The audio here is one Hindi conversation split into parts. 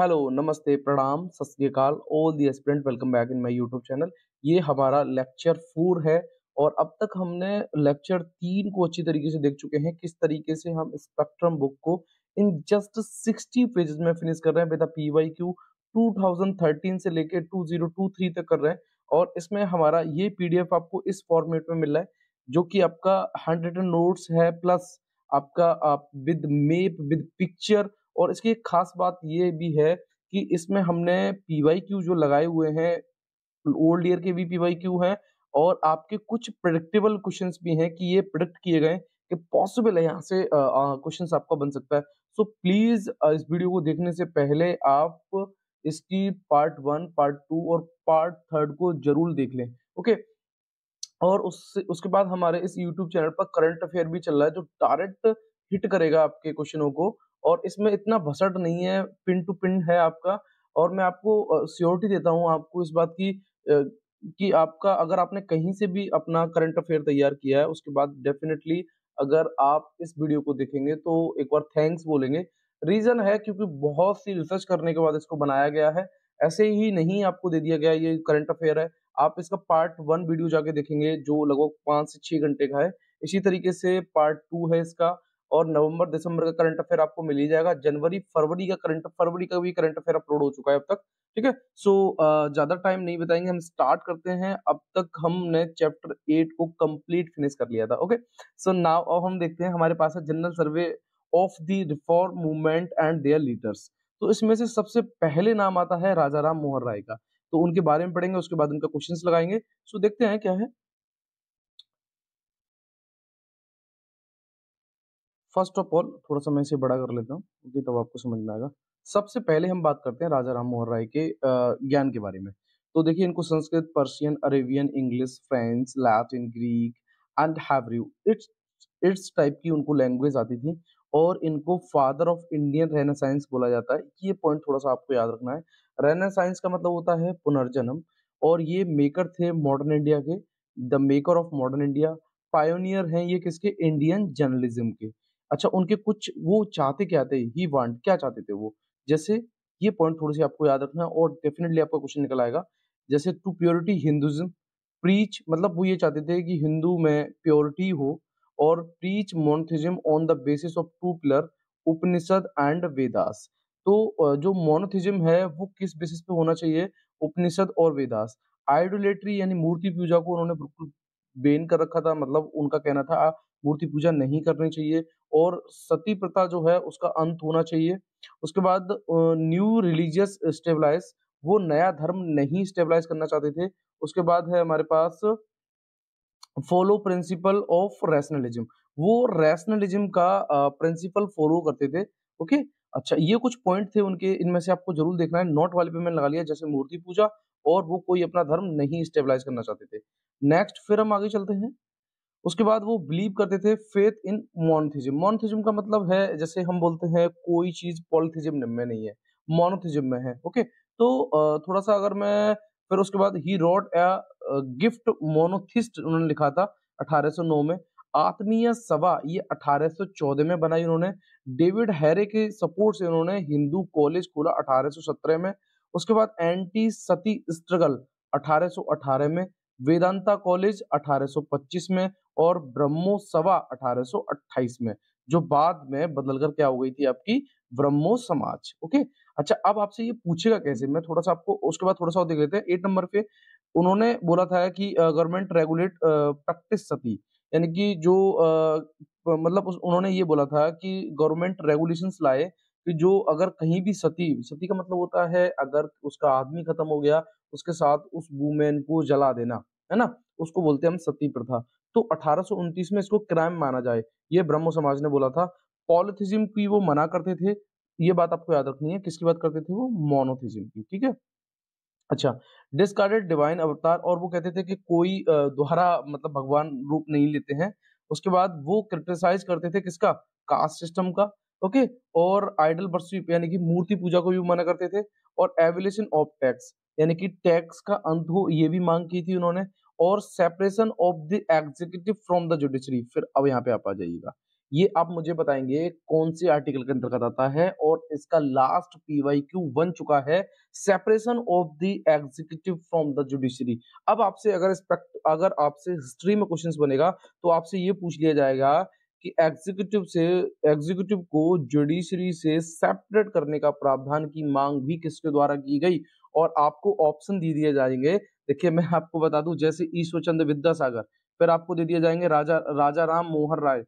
हेलो नमस्ते प्रणाम सत श्रीकाल all the aspirant welcome back in my YouTube channel ये हमारा लेक्चर फोर है और अब तक हमने लेक्चर तीन को अच्छी तरीके से देख चुके हैं किस तरीके से हम स्पेक्ट्रम बुक को इन जस्ट सिक्सटी पेजेस में फिनिश कर रहे हैं with P Y Q two thousand thirteen से लेके टू जीरो टू थ्री तक कर रहे हैं और इसमें हमारा ये पीडीएफ आपको इस फॉर्मेट में मिल रहा है जो कि आपका हंड्रेड नोट्स है प्लस आपका आप विद मेप विद पिक्चर और इसकी एक खास बात ये भी है कि इसमें हमने पी वाई क्यू जो लगाए हुए हैं ओल्ड ईयर के भी पी वाई क्यू हैं और आपके कुछ प्रडिक्टेबल क्वेश्चन भी हैं कि ये प्रडिक्ट किए गए कि पॉसिबल है यहाँ से क्वेश्चन आपका बन सकता है सो so, प्लीज इस वीडियो को देखने से पहले आप इसकी पार्ट वन पार्ट टू और पार्ट थर्ड को जरूर देख लें ओके okay? और उससे उसके बाद हमारे इस यूट्यूब चैनल पर करंट अफेयर भी चल रहा है जो डायरेक्ट हिट करेगा आपके क्वेश्चनों को और इसमें इतना भसट नहीं है पिन टू पिन है आपका और मैं आपको सियोरिटी देता हूँ आपको इस बात की कि आपका अगर आपने कहीं से भी अपना करंट अफेयर तैयार किया है उसके बाद डेफिनेटली अगर आप इस वीडियो को देखेंगे तो एक बार थैंक्स बोलेंगे रीज़न है क्योंकि बहुत सी रिसर्च करने के बाद इसको बनाया गया है ऐसे ही नहीं आपको दे दिया गया ये करंट अफेयर है आप इसका पार्ट वन वीडियो जाके देखेंगे जो लगभग पाँच से छः घंटे का है इसी तरीके से पार्ट टू है इसका और नवंबर दिसंबर का करंट अफेयर आपको मिल ही जाएगा जनवरी फरवरी का करंट फरवरी का भी करंट अफेयर अपलोड हो चुका है अब तक ठीक है सो ज्यादा टाइम नहीं बताएंगे हम स्टार्ट करते हैं अब तक हमने चैप्टर एट को कंप्लीट फिनिश कर लिया था ओके सो नाउ अब हम देखते हैं हमारे पास है general survey of the reform movement and their leaders तो इसमें से सबसे पहले नाम आता है राजा राम मोहन राय का तो उनके बारे में पढ़ेंगे उसके बाद उनका क्वेश्चन लगाएंगे सो देखते हैं क्या है फर्स्ट ऑफ ऑल थोड़ा सा मैं इसे बड़ा कर लेता हूँ क्योंकि तब आपको समझ में आएगा सबसे पहले हम बात करते हैं राजा राम मोहन राय के ज्ञान के बारे में तो देखिए इनको Sanskrit Persian Arabian English French Latin Greek and Hebrew it's it's type की उनको लैंग्वेज आती थी और इनको फादर ऑफ इंडियन साइंस बोला जाता है ये पॉइंट थोड़ा सा आपको याद रखना है साइंस का मतलब होता है पुनर्जन्म और ये मेकर थे मॉडर्न इंडिया के the maker of modern India pioneer हैं ये किसके इंडियन जर्नलिज्म के अच्छा उनके कुछ वो चाहते क्या थे ही वांट क्या चाहते थे वो जैसे ये पॉइंट थोड़ी सी आपको याद रखना और डेफिनेटली आपका क्वेश्चन निकल आएगा जैसे टू प्योरिटी हिंदुज्म प्रीच मतलब वो ये चाहते थे कि हिंदू में प्योरिटी हो और preach monotheism on the basis of two pillar Upanishad and Vedas तो जो मोनोथिज्म है वो किस बेसिस पे होना चाहिए उपनिषद और वेदास आइडोलेट्री यानी मूर्ति पूजा को उन्होंने बिल्कुल बेन कर रखा था मतलब उनका कहना था मूर्ति पूजा नहीं करनी चाहिए और सती प्रथा जो है उसका अंत होना चाहिए उसके बाद न्यू रिलीजियस स्टेबलाइज वो नया धर्म नहीं स्टेबलाइज करना चाहते थे उसके बाद है हमारे पास फॉलो प्रिंसिपल ऑफ रैशनलिज्म वो रैशनलिज्म का प्रिंसिपल फॉलो करते थे ओके अच्छा ये कुछ पॉइंट थे उनके इनमें से आपको जरूर देखना है नॉट वाले पे मैंने लगा लिया जैसे मूर्ति पूजा और वो कोई अपना धर्म नहीं स्टेबलाइज करना चाहते थे नेक्स्ट फिर हम आगे चलते हैं उसके बाद वो बिलीव करते थे फेथ इन मोनथिज्म मोनथिज्म का मतलब है जैसे हम बोलते हैं कोई चीज पॉलिथिज्म में नहीं है मोनोथिज्म में है ओके तो थोड़ा सा अगर मैं फिर उसके बाद ही रोड ए गिफ्ट मोनोथिस्ट उन्होंने लिखा था 1809 में आत्मीय सभा ये 1814 में बनाई उन्होंने डेविड हैरे के सपोर्ट से उन्होंने हिंदू कॉलेज खोला 1817 में उसके बाद एंटी सती स्ट्रगल 1818 में वेदांता कॉलेज 1825 में और ब्रह्मोत्सवा 1828 में जो बाद में बदलकर क्या हो गई थी आपकी ब्रह्मो समाज ओके अच्छा अब आपसे ये पूछेगा कैसे मैं थोड़ा सा आपको उसके बाद थोड़ा सा देख लेते हैं एट नंबर पे उन्होंने बोला था कि गवर्नमेंट रेगुलेट प्रैक्टिस सती यानी कि जो आ, मतलब उस, उन्होंने ये बोला था कि गवर्नमेंट रेगुलेशन लाए कि जो अगर कहीं भी सती सती का मतलब होता है अगर उसका आदमी खत्म हो गया उसके साथ उस वूमेन को जला देना है ना उसको बोलते हैं हम सती प्रथा तो अठारह में इसको क्राइम माना जाए ये ब्रह्म समाज ने बोला था पॉलिथिज्म की वो मना करते थे ये बात आपको याद रखनी है किसकी बात करते थे वो मोनोथिज्म की ठीक है अच्छा डिस्कार्डेड डिवाइन अवतार और वो कहते थे कि कोई दोहरा मतलब भगवान रूप नहीं लेते हैं उसके बाद वो क्रिटिसाइज करते थे किसका कास्ट सिस्टम का ओके और आइडल वर्शिप यानी कि मूर्ति पूजा को भी मना करते थे और एविलेशन ऑफ टैक्स यानी कि टैक्स का अंत हो ये भी मांग की थी उन्होंने और separation of the executive from the judiciary फिर अब यहाँ पे आप आ जाइएगा ये आप मुझे बताएंगे कौन से आर्टिकल के अंतर्गत आता है और इसका लास्ट पीवाई क्यू बन चुका है separation of the executive from the judiciary अब आपसे अगर अगर आपसे हिस्ट्री में क्वेश्चन बनेगा तो आपसे ये पूछ लिया जाएगा कि एग्जीक्यूटिव से एग्जीक्यूटिव को जुडिशरी से सेपरेट करने का प्रावधान की मांग भी किसके द्वारा की गई और आपको ऑप्शन दे दिए जाएंगे देखिए मैं आपको बता दूं जैसे ईश्वरचंद विद्यासागर फिर आपको दे दिए जाएंगे राजा राजा राम मोहन राय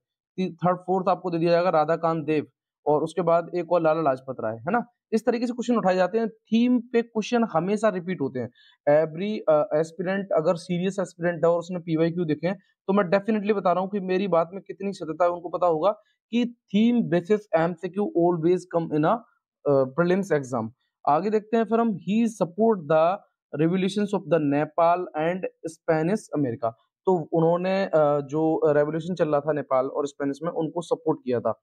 थर्ड फोर्थ आपको दे दिया जाएगा राधाकांत देव और उसके बाद एक और लाला लाजपत राय है ना इस तरीके से क्वेश्चन उठाए जाते हैं थीम पे क्वेश्चन हमेशा रिपीट होते हैं एवरी एस्पिरेंट अगर सीरियस एस्पिरेंट है और उसने पीवाई क्यू देखे तो मैं डेफिनेटली बता रहा हूँ कि मेरी बात में कितनी सत्यता है उनको पता होगा कि थीम बेसिस एम से Q always come in a prelims exam आगे देखते हैं फिर हम ही support the revolution of the Nepal and Spanish America तो उन्होंने जो रेवोल्यूशन चल रहा था नेपाल और स्पेनिश में उनको सपोर्ट किया था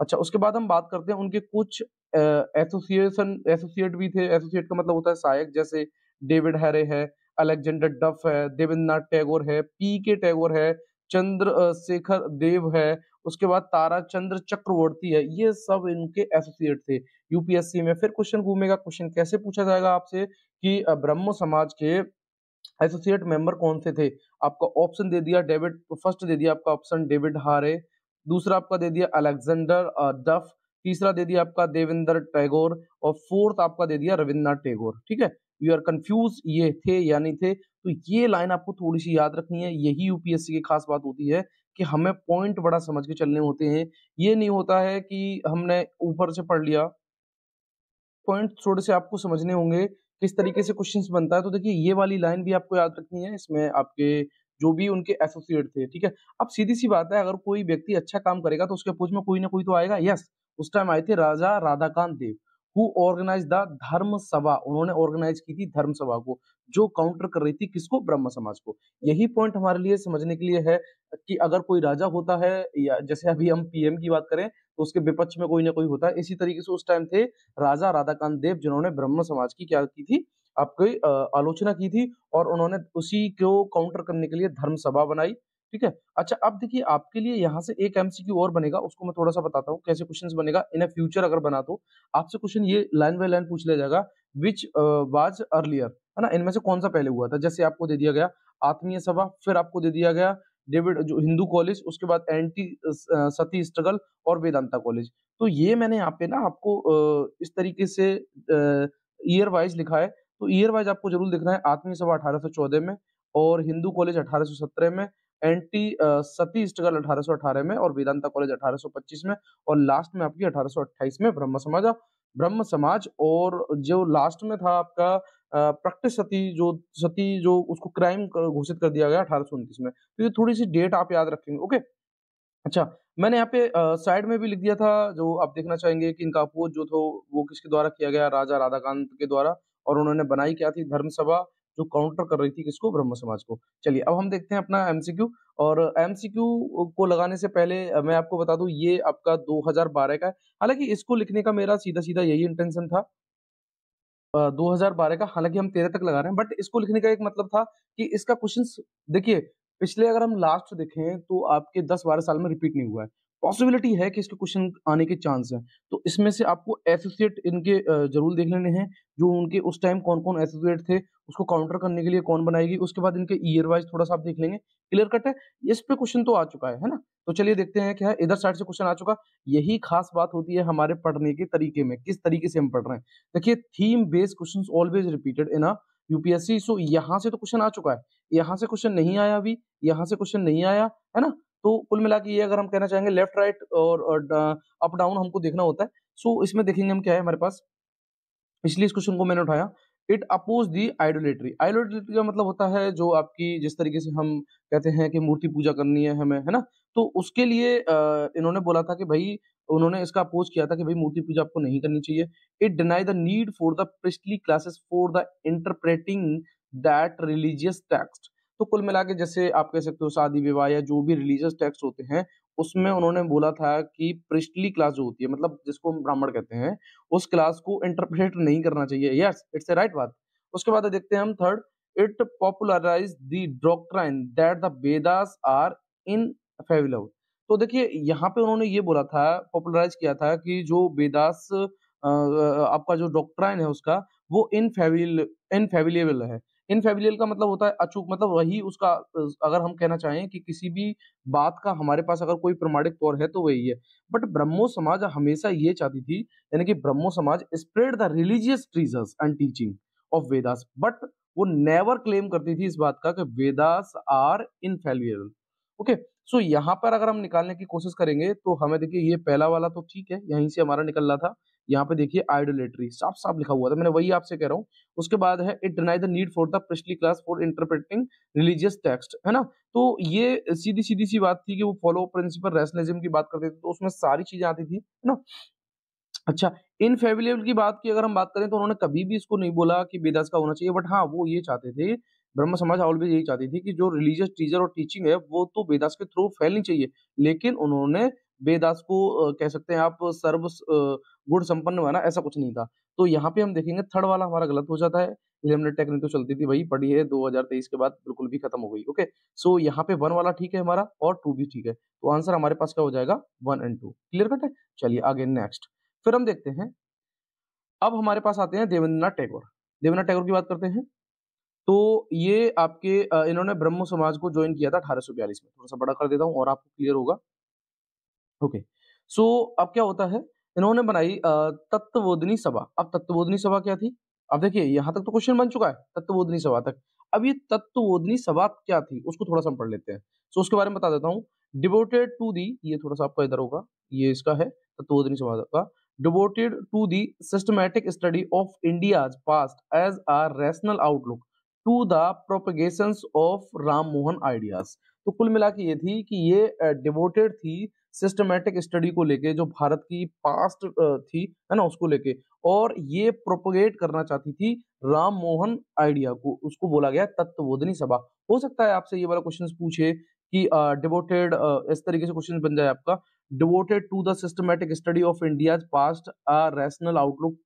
अच्छा उसके बाद हम बात करते हैं उनके कुछ एसोसिएशन एसोसिएट भी थे एसोसिएट का मतलब होता है सहायक जैसे डेविड हैरे है अलेक्जेंडर डफ है देवेंद्र नाथ टैगोर है पी के टैगोर है चंद्र शेखर देव है उसके बाद तारा चंद्र चक्रवर्ती है ये सब इनके एसोसिएट थे यूपीएससी में फिर क्वेश्चन घूमेगा क्वेश्चन कैसे पूछा जाएगा आपसे कि ब्रह्म समाज के एसोसिएट मेंबर कौन से थे आपका ऑप्शन दे दिया डेविड फर्स्ट दे दिया आपका ऑप्शन डेविड हारे दूसरा आपका दे दिया अलेक्जेंडर डफ तीसरा दे दिया आपका देवेंद्र टैगोर और फोर्थ आपका दे दिया रविन्द्रनाथ टैगोर ठीक है यू आर कंफ्यूज ये थे या नहीं थे तो ये लाइन आपको थोड़ी सी याद रखनी है यही यूपीएससी की खास बात होती है कि हमें पॉइंट बड़ा समझ के चलने होते हैं ये नहीं होता है कि हमने ऊपर से पढ़ लिया पॉइंट थोड़े से आपको समझने होंगे किस तरीके से क्वेश्चन बनता है तो देखिए ये वाली लाइन भी आपको याद रखनी है इसमें आपके जो भी उनके एसोसिएट थे ठीक है अब सीधी सी बात है अगर कोई व्यक्ति अच्छा काम करेगा तो उसके पूछ में कोई ना कोई तो आएगा यस उस टाइम आए थे Raja Radhakant Deb who organize the Dharma Sabha उन्होंने ऑर्गेनाइज की थी धर्म सभा को जो काउंटर कर रही थी किसको ब्रह्म समाज को यही पॉइंट हमारे लिए समझने के लिए है कि अगर कोई राजा होता है या जैसे अभी हम पीएम की बात करें तो उसके विपक्ष में कोई ना कोई होता है इसी तरीके से उस टाइम थे राजा राधाकांत देव जिन्होंने ब्रह्म समाज की क्या की थी आपकी आलोचना की थी और उन्होंने उसी को काउंटर करने के लिए धर्म सभा बनाई ठीक है अच्छा अब देखिए आपके लिए यहाँ से एक एमसीक्यू और बनेगा उसको मैं थोड़ा सा बताता हूँ कैसे क्वेश्चन बनेगा इन ए फ्यूचर अगर बना तो आपसे क्वेश्चन ये लाइन बाय लाइन पूछ लिया जाएगा विच वाज अर्लियर है ना इनमें से कौन सा पहले हुआ था जैसे आपको दे दिया गया आत्मीय सभा फिर आपको दे दिया गया डेविड जो हिंदू कॉलेज उसके बाद एंटी सती स्ट्रगल और वेदांता कॉलेज तो ये मैंने यहाँ पे ना आपको इस तरीके से ईयर वाइज लिखा है तो ईयर वाइज आपको जरूर देखना है आत्मीय सभा अठारह में और हिंदू कॉलेज अठारह में एंटी सती स्ट्रगल अठारह में और वेदांता कॉलेज अठारह में और लास्ट में आपकी अठारह में ब्रह्म समाज ब्रह्म समाज और जो लास्ट में था आपका प्रैक्टिस सती जो सती जो उसको क्राइम घोषित कर दिया गया अठारह में तो ये थोड़ी सी डेट आप याद रखेंगे ओके अच्छा मैंने यहाँ पे साइड में भी लिख दिया था जो आप देखना चाहेंगे कि इनका अपोज जो था वो किसके द्वारा किया गया राजा राधाकांत के द्वारा और उन्होंने बनाई क्या थी धर्मसभा जो काउंटर कर रही थी किसको ब्रह्म समाज को चलिए अब हम देखते हैं अपना एमसीक्यू और एमसीक्यू को लगाने से पहले मैं आपको बता दूं ये आपका 2012 का है हालांकि इसको लिखने का मेरा सीधा सीधा यही इंटेंशन था 2012 का हालांकि हम 13 तक लगा रहे हैं बट इसको लिखने का एक मतलब था कि इसका क्वेश्चन देखिए पिछले अगर हम लास्ट देखें तो आपके 10-12 साल में रिपीट नहीं हुआ है पॉसिबिलिटी है कि इसके क्वेश्चन आने के चांस हैं तो इसमें से आपको एसोसिएट इनके जरूर देख लेने हैं जो उनके उस टाइम कौन कौन एसोसिएट थे उसको काउंटर करने के लिए कौन बनाएगी उसके बाद इनके ईयर वाइज थोड़ा सा आप देख लेंगे क्लियर कट है इस पे क्वेश्चन तो आ चुका है है ना तो चलिए देखते हैं क्या है हाँ, इधर साइड से क्वेश्चन आ चुका यही खास बात होती है हमारे पढ़ने के तरीके में किस तरीके से हम पढ़ रहे हैं देखिए theme based question always repeated in a UPSC so यहाँ से तो क्वेश्चन आ चुका है यहाँ से क्वेश्चन नहीं आया अभी यहाँ से क्वेश्चन नहीं आया है ना तो कुल मिला के ये अगर हम कहना चाहेंगे लेफ्ट राइट और अप डाउन हमको देखना होता है सो इसमें देखेंगे हम क्या है हमारे पास इसलिए इस क्वेश्चन को मैंने उठाया it oppose the idolatry idolatry का मतलब होता है जो आपकी जिस तरीके से हम कहते हैं कि मूर्ति पूजा करनी है हमें है ना तो उसके लिए इन्होंने बोला था कि भाई उन्होंने इसका अपोज किया था कि भाई मूर्ति पूजा आपको नहीं करनी चाहिए it deny the need for the priestly classes for the interpreting that religious text तो कुल मिला के जैसे आप कह सकते हो शादी विवाह या जो भी रिलीजियस टैक्स होते हैं उसमें उन्होंने बोला था कि प्रिस्टली क्लास जो होती है मतलब जिसको हम ब्राह्मण कहते हैं उस क्लास को इंटरप्रेट नहीं करना चाहिए यस इट्स ए राइट बात उसके बाद देखते हैं हम third it popularize the that the Vedas are in तो देखिए यहाँ पे उन्होंने ये बोला था पॉपुलराइज किया था कि जो वेदास आपका जो डॉक्ट्राइन है उसका वो इनफेविल इनफेविलेबल है इनफेबिलियल का मतलब होता है अचूक मतलब वही उसका अगर हम कहना चाहें कि किसी भी बात का हमारे पास अगर कोई प्रमाणिक तौर है तो वही है बट ब्रह्मो समाज हमेशा ये चाहती थी यानी कि Brahmo Samaj spread the religious treasures and teaching of Vedas but वो नेवर क्लेम करती थी इस बात का कि Vedas are infallible okay so यहाँ पर अगर हम निकालने की कोशिश करेंगे तो हमें देखिए ये पहला वाला तो ठीक है यहीं से हमारा निकल रहा था यहाँ पे देखिए आइडोलेट्री साफ साफ लिखा हुआ था मैंने वही आपसे कह रहा हूँ उसके बाद है it deny the need for the priestly class for interpreting religious text है ना तो ये सीधी सीधी सी बात थी कि वो फॉलो प्रिंसिपल रैशनलिज्म की बात करते थे तो उसमें सारी चीजें आती थी है ना अच्छा इन फेविलेबल की बात की अगर हम बात करें तो उन्होंने कभी भी इसको नहीं बोला कि वेदास का होना चाहिए बट हाँ वो ये चाहते थे ब्रह्म समाज ऑलवेज यही चाहती थी कि जो रिलीजियस टीचर और टीचिंग है वो तो वेदास के थ्रू फैलनी चाहिए लेकिन उन्होंने वेदास को कह सकते हैं आप सर्व गुण संपन्न बना ऐसा कुछ नहीं था तो यहाँ पे हम देखेंगे थर्ड वाला हमारा गलत हो जाता है हमने टेक्निक तो चलती थी वही पड़ी है 2023 के बाद बिल्कुल भी खत्म हो गई ओके सो यहाँ पे वन वाला ठीक है हमारा और टू भी ठीक है तो आंसर हमारे पास क्या हो जाएगा one and two clear cut है चलिए आगे नेक्स्ट फिर हम देखते हैं अब हमारे पास आते हैं देवेंद्रनाथ टैगोर देवेंद्रनाथ टैगोर की बात करते हैं तो ये आपके इन्होंने ब्रह्म समाज को ज्वाइन किया था अठारह में थोड़ा सा बड़ा कर देता हूँ और आपको क्लियर होगा ओके सो अब क्या होता है इन्होंने बनाई तत्वोधनी सभा अब तत्वोधनी सभा क्या थी अब देखिए यहाँ तक तो क्वेश्चन बन चुका है तत्वोधनी सभा तक अब ये तत्वोधनी सभा क्या थी उसको थोड़ा सा पढ़ लेते हैं सो उसके बारे में बता देता हूँ डिवोटेड टू दी ये थोड़ा सा आपका इधर होगा ये इसका है तत्वोधनी सभा का devoted to the systematic study of India past as are rational outlook to the propagation of Ram Mohan ideas तो कुल मिला के ये थी कि ये डिवोटेड थी सिस्टमेटिक स्टडी को लेके जो भारत की पास्ट थी है ना उसको लेके और ये प्रोपोगेट करना चाहती थी राम मोहन आइडिया को उसको बोला गया तत्वोधनी सभा हो सकता है आपसे ये वाला क्वेश्चन पूछे कि डिवोटेड इस तरीके से क्वेश्चन बन जाए आपका devoted to the systematic study of India past a rational outlook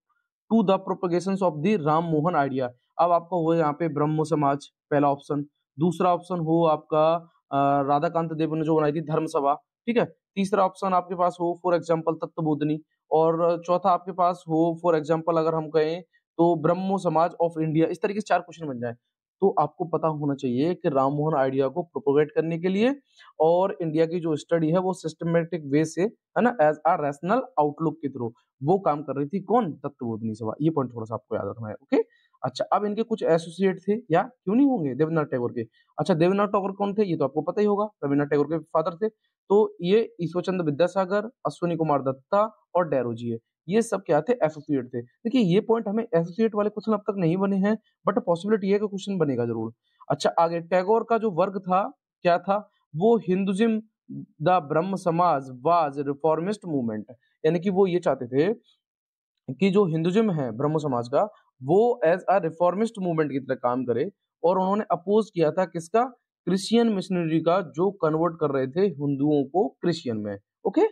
to the propagation of the Ram Mohan idea अब आपका हो यहाँ पे ब्रह्म समाज पहला ऑप्शन दूसरा ऑप्शन हो आपका राधाकांत देव ने जो बनाई थी धर्म सभा ठीक है तीसरा ऑप्शन आपके पास हो फॉर एग्जाम्पल तत्व बोधनी और चौथा आपके पास हो फॉर एग्जाम्पल अगर हम कहें तो ब्रह्मो समाज ऑफ इंडिया इस तरीके से चार क्वेश्चन बन जाए तो आपको पता होना चाहिए कि राम मोहन आइडिया को प्रोपोगेट करने के लिए और इंडिया की जो स्टडी है वो सिस्टमेटिक वे से है ना एज आ रैशनल आउटलुक के थ्रू वो काम कर रही थी कौन तत्वबोधनी सभा ये पॉइंट थोड़ा सा आपको याद रखना है ओके अच्छा अब इनके कुछ एसोसिएट थे या क्यों नहीं होंगे देवनाथ टैगोर के अच्छा देवनाथ टैगोर कौन थे ये तो आपको पता ही होगा रविन्द्रनाथ टैगोर के फादर थे तो ये ईश्वरचंद विद्यासागर अश्विनी कुमार दत्ता और डैरोजी है ये सब क्या थे एसोसिएट थे देखिए ये पॉइंट हमें एसोसिएट वाले क्वेश्चन अब तक नहीं बने हैं बट पॉसिबिलिटी है कि क्वेश्चन बनेगा जरूर अच्छा आगे टैगोर का जो वर्ग था क्या था वो हिंदुजिम द ब्रह्म समाज वाज रिफॉर्मिस्ट मूवमेंट यानी कि वो ये चाहते थे कि जो हिंदुजिम है ब्रह्म समाज का वो एज अ रिफॉर्मिस्ट मूवमेंट की तरह काम करे और उन्होंने अपोज किया था किसका क्रिश्चियन मिशनरी का जो कन्वर्ट कर रहे थे हिंदुओं को क्रिश्चियन में ओके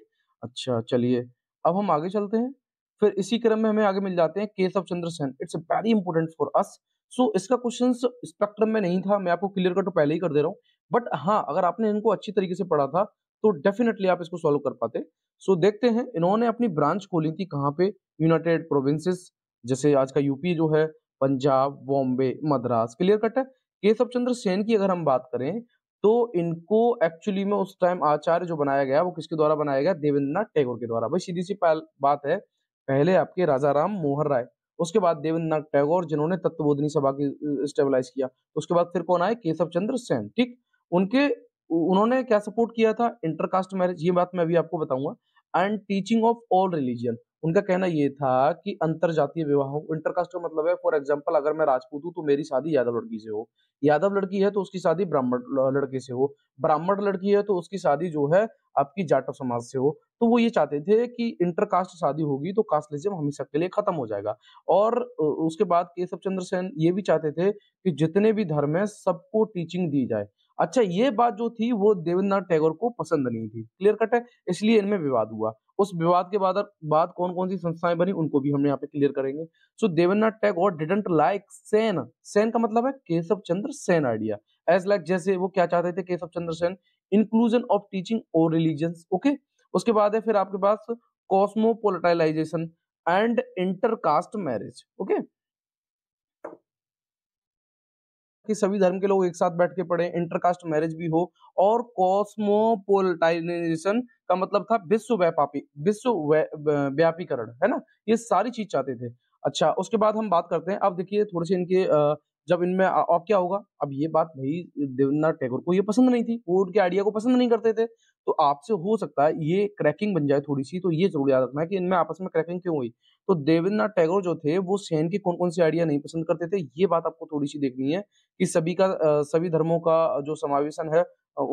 अच्छा चलिए अब हम आगे चलते हैं फिर इसी क्रम में हमें आगे मिल जाते हैं Keshav Chandra Sen it's very important for us so इसका क्वेश्चन स्पेक्ट्रम में नहीं था मैं आपको क्लियर कट तो पहले ही कर दे रहा हूँ बट हाँ अगर आपने इनको अच्छी तरीके से पढ़ा था तो डेफिनेटली आप इसको सॉल्व कर पाते सो so, देखते हैं इन्होंने अपनी ब्रांच खोली थी कहाँ पे यूनाइटेड प्रोविंसेस जैसे आज का यूपी जो है पंजाब बॉम्बे मद्रास क्लियर कट है केशव चंद्र सेन की अगर हम बात करें तो इनको एक्चुअली में उस टाइम आचार्य जो बनाया गया वो किसके द्वारा बनाया गया देवेंद्र नाथ टैगोर के द्वारा भाई सीधी सी बात है पहले आपके राजा राम मोहर राय उसके बाद देवेंद्र नाथ टैगोर जिन्होंने तत्वबोधनी सभा की स्टेबलाइज किया उसके बाद फिर कौन आए केशव चंद्र सेन ठीक उनके उन्होंने क्या सपोर्ट किया था इंटरकास्ट मैरिज ये बात मैं अभी आपको बताऊंगा and teaching of all religion उनका कहना यह था कि अंतर जातीय विवाह हो इंटरकास्ट का मतलब है फॉर एग्जाम्पल अगर मैं राजपूत हूँ तो मेरी शादी यादव लड़की से हो यादव लड़की है तो उसकी शादी ब्राह्मण लड़के से हो ब्राह्मण लड़की है तो उसकी शादी जो है आपकी जाटव समाज से हो तो वो ये चाहते थे कि इंटरकास्ट शादी होगी तो कास्टलिज्म हमेशा के लिए खत्म हो जाएगा और उसके बाद केशव चंद्र सेन ये भी चाहते थे कि जितने भी धर्म है सबको टीचिंग दी जाए अच्छा ये बात जो थी वो देवेंद्रनाथ टैगोर को पसंद नहीं थी क्लियर कट है इसलिए इनमें विवाद हुआ उस विवाद के बाद बाद कौन कौन सी संस्थाएं बनी उनको भी हम यहाँ पे क्लियर करेंगे so Devendranath Tagore didn't like Sen Sen का मतलब है Keshav Chandra Sen idea as like जैसे वो क्या चाहते थे Keshav Chandra Sen inclusion of teaching और रिलीजन ओके उसके बाद है फिर आपके पास cosmopolitanization and intercaste marriage okay कि सभी धर्म के लोग एक साथ बैठ के पढ़े इंटरकास्ट मैरिज भी हो और कॉस्मोपोलिटाइजेशन का मतलब था विश्व व्यापापी विश्व व्यापीकरण है ना ये सारी चीज चाहते थे अच्छा उसके बाद हम बात करते हैं अब देखिए थोड़े से इनके जब इनमें अब क्या होगा अब ये बात भाई देवेंद्रनाथ टैगोर को ये पसंद नहीं थी वो उनके आइडिया को पसंद नहीं करते थे तो आपसे हो सकता है ये क्रैकिंग बन जाए थोड़ी सी तो ये जरूर याद रखना है कि इनमें आपस में क्रैकिंग क्यों हुई तो देवेंद्रनाथ टैगोर जो थे वो सेन के कौन कौन से आइडिया नहीं पसंद करते थे ये बात आपको थोड़ी सी देखनी है कि सभी का सभी धर्मों का जो समावेशन है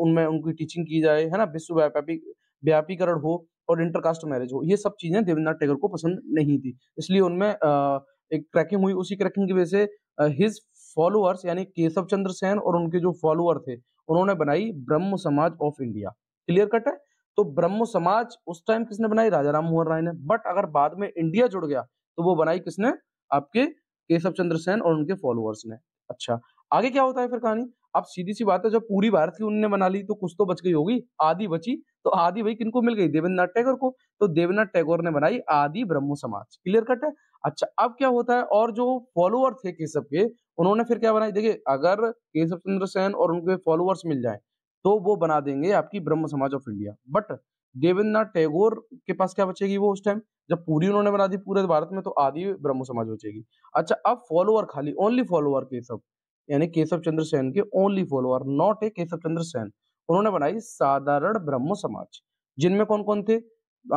उनमें उनकी टीचिंग की जाए है ना विश्व व्यापी व्यापीकरण हो और इंटरकास्ट मैरिज हो ये सब चीजें देवेंद्रनाथ टैगोर को पसंद नहीं थी इसलिए उनमें एक क्रैकिंग हुई उसी क्रैकिंग की वजह से हिज फॉलोअर्स यानी केशव चंद्र सेन और उनके जो फॉलोअर थे उन्होंने बनाई ब्रह्म Samaj of India clear cut है तो ब्रह्म समाज उस टाइम किसने बनाई राजा राम मोहन राय ने बट अगर बाद में इंडिया जुड़ गया तो वो बनाई किसने आपके केशव चंद्र सेन और उनके फॉलोअर्स ने अच्छा आगे क्या होता है फिर कहानी अब सीधी सी बात है जब पूरी भारत की उनने बना ली तो कुछ तो बच गई होगी आधी बची तो आधी भाई किनको मिल गई देवेंद्रनाथ टैगोर को तो देवेंद्रनाथ टैगोर ने बनाई आदि ब्रह्म समाज क्लियर कट है अच्छा अब क्या होता है और जो फॉलोअर थे केशव के उन्होंने फिर क्या बनाई देखिए अगर केशव चंद्र सेन और उनके फॉलोअर्स मिल जाए तो वो बना देंगे आपकी Brahma Samaj of India but Devendra Tagore के पास क्या बचेगी वो उस टाइम जब पूरी उन्होंने बना दी पूरे भारत में तो आदि ब्रह्म समाज बचेगी अच्छा अब फॉलोअर खाली ओनली फॉलोअर केशव यानी केशव चंद्र सेन के only follower not a Keshav Chandra Sen उन्होंने बनाई साधारण ब्रह्म समाज जिनमें कौन कौन थे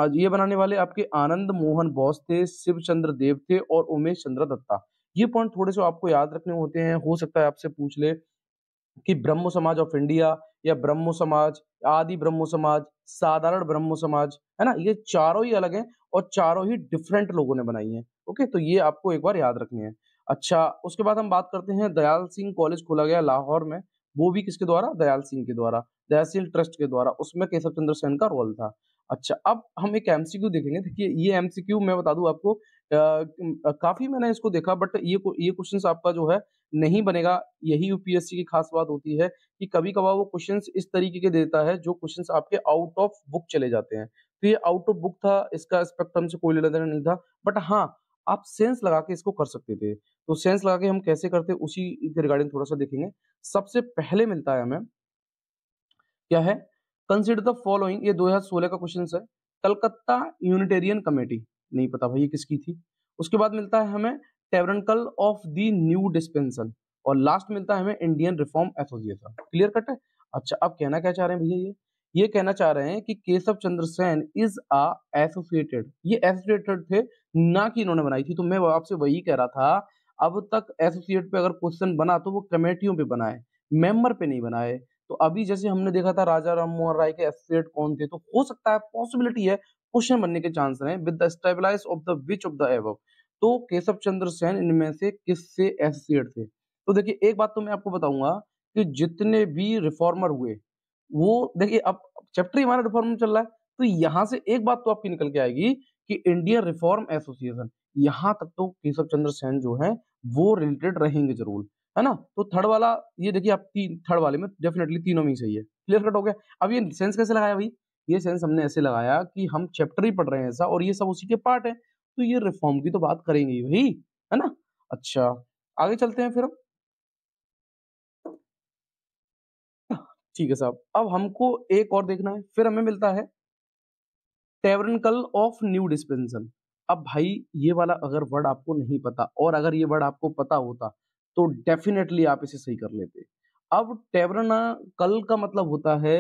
आज ये बनाने वाले आपके आनंद मोहन बोस थे शिव चंद्र देव थे और उमेश चंद्र दत्ता ये पॉइंट थोड़े से आपको याद रखने होते हैं हो सकता है आपसे पूछ ले कि ब्रह्म समाज ऑफ इंडिया या ब्रह्म समाज आदि ब्रह्म समाज साधारण ब्रह्म समाज है ना ये चारों ही अलग हैं और चारों ही डिफरेंट लोगों ने बनाई हैं ओके तो ये आपको एक बार याद रखनी है अच्छा उसके बाद हम बात करते हैं दयाल सिंह कॉलेज खोला गया लाहौर में वो भी किसके द्वारा दयाल सिंह के द्वारा दयाल सिंह ट्रस्ट के द्वारा उसमें केशव चंद्र सेन का रोल था अच्छा अब हम एक एमसीक्यू देखेंगे देखिए ये एमसीक्यू मैं बता दूं आपको आ, काफी मैंने इसको देखा बट ये ये क्वेश्चन आपका जो है नहीं बनेगा यही यूपीएससी की खास बात होती है कि कभी कभार वो क्वेश्चंस इस तरीके के देता है जो क्वेश्चंस आपके आउट ऑफ बुक चले जाते हैं तो ये आउट ऑफ बुक था इसका स्पेक्ट्रम से कोई लेना देना नहीं था बट हाँ आप सेंस लगा के इसको कर सकते थे तो सेंस लगा के हम कैसे करते उसी के रिगार्डिंग थोड़ा सा देखेंगे सबसे पहले मिलता है हमें क्या है कंसिडर द फॉलोइंग ये 2016 का क्वेश्चन है कलकत्ता यूनिटेरियन कमेटी नहीं पता भाई ये किसकी थी उसके बाद मिलता है हमें tabernacle of the new dispensation और लास्ट मिलता है हमें Indian reform association clear cut है अच्छा अब कहना क्या चाह रहे हैं भैया ये ये कहना चाह रहे हैं कि Keshav Chandra Sen is a associated ये एसोसिएटेड थे ना कि इन्होंने बनाई थी तो मैं आपसे वही कह रहा था अब तक एसोसिएट पे अगर क्वेश्चन बना तो वो कमेटियों पे बनाए मेंबर पे नहीं बनाए तो अभी जैसे हमने देखा था राजा राम मोहन राय के एसोसिएट कौन थे तो हो सकता है पॉसिबिलिटी है क्वेश्चन बनने के चांस रहे with the stabilize of the which of the एव तो केशव चंद्र सेन इनमें से किससे एसोसिएट थे तो देखिए एक बात तो मैं आपको बताऊंगा कि जितने भी रिफॉर्मर हुए वो देखिए अब चैप्टर हमारा रिफॉर्म चल रहा है तो यहाँ से एक बात तो आपकी निकल के आएगी कि इंडियन रिफॉर्म एसोसिएशन यहाँ तक तो केशव चंद्र सेन जो है वो रिलेटेड रहेंगे जरूर है ना तो थर्ड वाला ये देखिए आप तीन थर्ड वाले में डेफिनेटली तीनों में ही सही है क्लियर कट हो गया अब ये सेंस कैसे लगाया भाई ये सेंस हमने ऐसे लगाया कि हम चैप्टर ही पढ़ रहे हैं ऐसा और ये सब उसी के पार्ट है तो ये रिफॉर्म की तो बात करेंगे भाई है ना अच्छा आगे चलते हैं फिर हम ठीक है साहब अब हमको एक और देखना है फिर हमें मिलता है टेवरनकल ऑफ न्यू डिस्पेंसन अब भाई ये वाला अगर वर्ड आपको नहीं पता और अगर ये वर्ड आपको पता होता तो डेफिनेटली आप इसे सही कर लेते अब टेवरना कल का मतलब होता है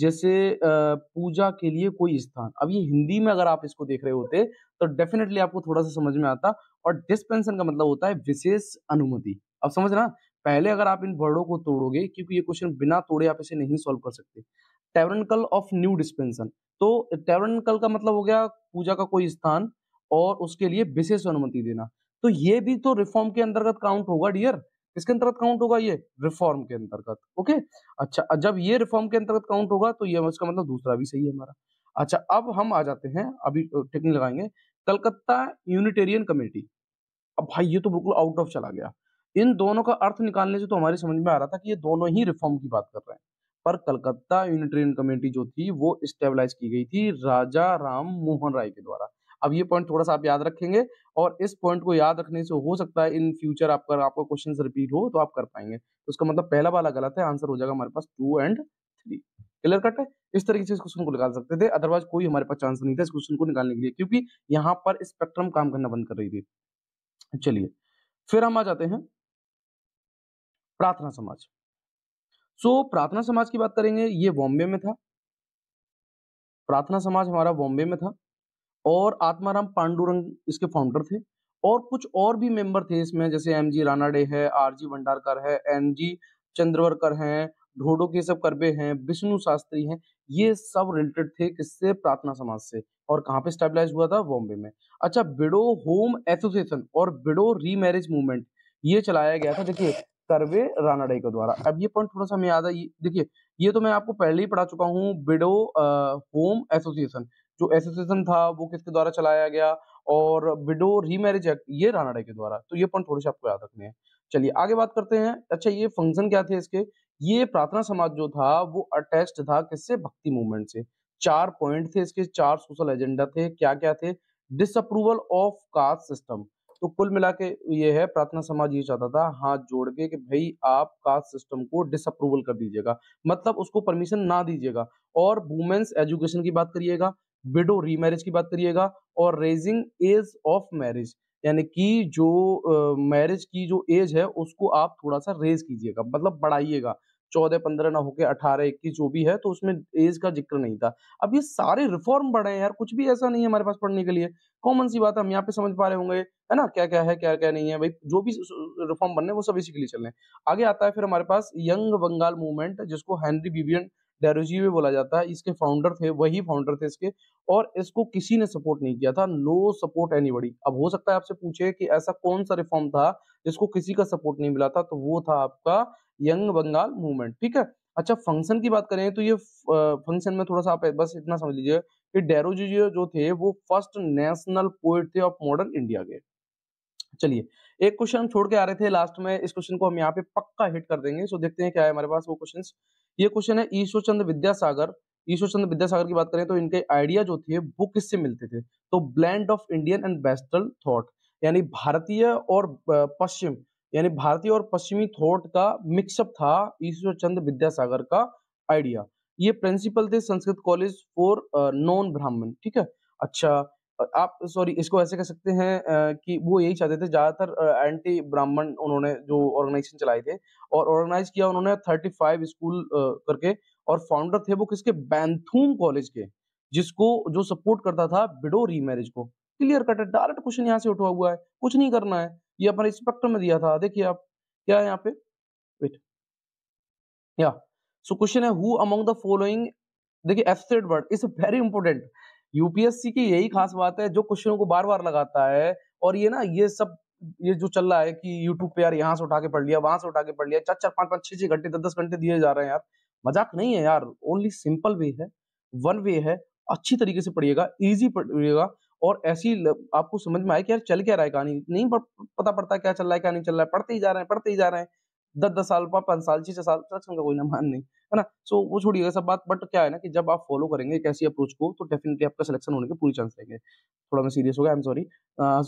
जैसे पूजा के लिए कोई स्थान अब ये हिंदी में अगर आप इसको देख रहे होते तो डेफिनेटली आपको थोड़ा सा समझ में आता और डिस्पेंसन का मतलब होता है विशेष अनुमति अब समझ ना पहले अगर आप इन वर्डों को तोड़ोगे क्योंकि ये क्वेश्चन बिना तोड़े आप इसे नहीं सॉल्व कर सकते टेवरनकल ऑफ न्यू डिस्पेंसन तो टेवरनकल का मतलब हो गया पूजा का कोई स्थान और उसके लिए विशेष अनुमति देना तो ये भी तो रिफॉर्म के अंतर्गत काउंट होगा डियर किसके अंतर्गत काउंट होगा ये रिफॉर्म के अंतर्गत ओके अच्छा जब ये रिफॉर्म के अंतर्गत काउंट होगा तो ये इसका मतलब दूसरा भी सही है हमारा अच्छा अब हम आ जाते हैं अभी टेक्निक लगाएंगे कलकत्ता यूनिटेरियन कमेटी अब भाई ये तो बिल्कुल आउट ऑफ चला गया इन दोनों का अर्थ निकालने से तो हमारी समझ में आ रहा था कि ये दोनों ही रिफॉर्म की बात कर रहे हैं पर कलकत्ता यूनिटेरियन कमेटी जो थी वो स्टेबलाइज की गई थी राजा राम मोहन राय के द्वारा अब ये पॉइंट थोड़ा सा आप याद रखेंगे और इस पॉइंट को याद रखने से हो सकता है इन फ्यूचर आपका आपका क्वेश्चन रिपीट हो तो आप कर पाएंगे तो उसका मतलब पहला वाला गलत है आंसर हो जाएगा हमारे पास two and three clear cut है इस तरीके से इस क्वेश्चन को निकाल सकते थे अदरवाइज कोई हमारे पास चांस नहीं था इस क्वेश्चन को निकालने के लिए क्योंकि यहाँ पर स्पेक्ट्रम काम करना बंद कर रही थी चलिए फिर हम आ जाते हैं प्रार्थना समाज सो so, प्रार्थना समाज की बात करेंगे ये बॉम्बे में था प्रार्थना समाज हमारा बॉम्बे में था और आत्माराम पांडुरंग इसके फाउंडर थे और कुछ और भी मेंबर थे इसमें जैसे एम जी रानाडे है आर जी भंडारकर है एम जी चंद्रवरकर हैं ढोडो के सब करबे हैं विष्णु शास्त्री हैं ये सब रिलेटेड थे किससे प्रार्थना समाज से और कहाँ पे स्टेबलाइज हुआ था बॉम्बे में अच्छा बिडो होम एसोसिएशन और बिडो रीमैरिज मूवमेंट ये चलाया गया था देखिए करवे रानाडे के द्वारा अब ये पॉइंट थोड़ा सा हमें याद है देखिए ये तो मैं आपको पहले ही पढ़ा चुका हूँ बिडो होम एसोसिएशन जो एसोसिएशन था वो किसके द्वारा चलाया गया और विडो रीमैरिज एक्ट ये डे के द्वारा तो ये पॉइंट थोड़े से आपको याद रखने हैं चलिए आगे बात करते हैं अच्छा ये फंक्शन क्या थे इसके ये प्रार्थना समाज जो था वो अटैच्ड था किससे भक्ति मूवमेंट से चार पॉइंट थे इसके चार सोशल एजेंडा थे क्या क्या थे डिसअप्रूवल ऑफ कास्ट सिस्टम तो कुल मिला के ये है प्रार्थना समाज ये चाहता था हाथ जोड़ के कि भाई आप कास्ट सिस्टम को डिसअप्रूवल कर दीजिएगा मतलब उसको परमिशन ना दीजिएगा और वुमेन्स एजुकेशन की बात करिएगा विडो रीमैरिज की बात करिएगा और रेजिंग एज ऑफ मैरिज यानी कि जो मैरिज की जो एज है उसको आप थोड़ा सा रेज कीजिएगा मतलब बढ़ाइएगा चौदह पंद्रह ना होके अठारह इक्कीस जो भी है तो उसमें एज का जिक्र नहीं था अब ये सारे रिफॉर्म बढ़े हैं यार कुछ भी ऐसा नहीं है हमारे पास पढ़ने के लिए कॉमन सी बात है हम यहाँ पे समझ पा रहे होंगे है ना क्या क्या है क्या क्या नहीं है भाई जो भी रिफॉर्म बनने वो सब इसी के लिए चल रहे हैं आगे आता है फिर हमारे पास यंग बंगाल मूवमेंट जिसको हेनरी विवियन डेरोजी भी बोला जाता है इसके फाउंडर थे वही फाउंडर थे इसके और इसको किसी ने सपोर्ट नहीं किया था नो सपोर्ट एनीबडी अब हो सकता है आपसे पूछे कि ऐसा कौन सा रिफॉर्म था जिसको किसी का सपोर्ट नहीं मिला था तो वो था आपका यंग बंगाल मूवमेंट ठीक है अच्छा फंक्शन की बात करें तो ये फंक्शन में थोड़ा सा आप बस इतना समझ लीजिए कि डेरोजी जो थे वो फर्स्ट नेशनल पोएट थे ऑफ मॉडर्न इंडिया के चलिए एक क्वेश्चन हम छोड़ के आ रहे थे लास्ट में इस क्वेश्चन को हम यहाँ पे पक्का हिट कर देंगे सो देखते हैं क्या है हमारे पास वो क्वेश्चन ये क्वेश्चन है ईश्वरचंद विद्यासागर ईश्वरचंद्र विद्यासागर की बात करें तो इनके आइडिया जो थे वो किससे मिलते थे तो blend of Indian and western thought यानी भारतीय और पश्चिम यानी भारतीय और पश्चिमी थॉट का मिक्सअप था ईश्वरचंद्र विद्यासागर का आइडिया ये प्रिंसिपल थे संस्कृत कॉलेज फॉर नॉन ब्राह्मण ठीक है अच्छा आप सॉरी इसको ऐसे कह सकते हैं कि वो यही चाहते थे ज़्यादातर एंटी ब्राह्मण उन्होंने जो ऑर्गेनाइजेशन चलाए थे और ऑर्गेनाइज किया उन्होंने थर्टी फाइव स्कूल करके और फाउंडर थे वो किसके बैंथूम कॉलेज के जिसको जो सपोर्ट करता था बिडो रीमैरिज को क्लियर कट है डायरेक्ट क्वेश्चन यहाँ से उठा हुआ है कुछ नहीं करना है ये अपने स्पेक्ट्रम में दिया था देखिए आप क्या है यहाँ पे वेट या सो क्वेश्चन है हु अमंग द फॉलोइंग देखिए absurd word is very important UPSC की यही खास बात है जो क्वेश्चनों को बार बार लगाता है और ये ना ये सब ये जो चल रहा है कि यूट्यूब पे यार यहाँ से उठा के पढ़ लिया वहां से उठा के पढ़ लिया चार चार पांच पांच छह छह घंटे दस दस घंटे दिए जा रहे हैं यार मजाक नहीं है यार ओनली सिंपल वे है वन वे है अच्छी तरीके से पढ़िएगा इजी पढ़िएगा और ऐसी आपको समझ में आए कि यार चल क्या रहा है कहानी नहीं पता पड़ता क्या चल रहा है क्या नहीं चल रहा है पढ़ते ही जा रहे हैं पढ़ते ही जा रहे हैं दस दस साल पर पाँच साल छह साल तक का कोई ना मान नहीं है ना सो वो छोड़िए सब बात बट क्या है ना कि जब आप फॉलो करेंगे एक ऐसी अप्रोच को तो डेफिनेटली आपका सिलेक्शन होने के पूरी चांस रहेंगे थोड़ा मैं सीरियस हो गया I am sorry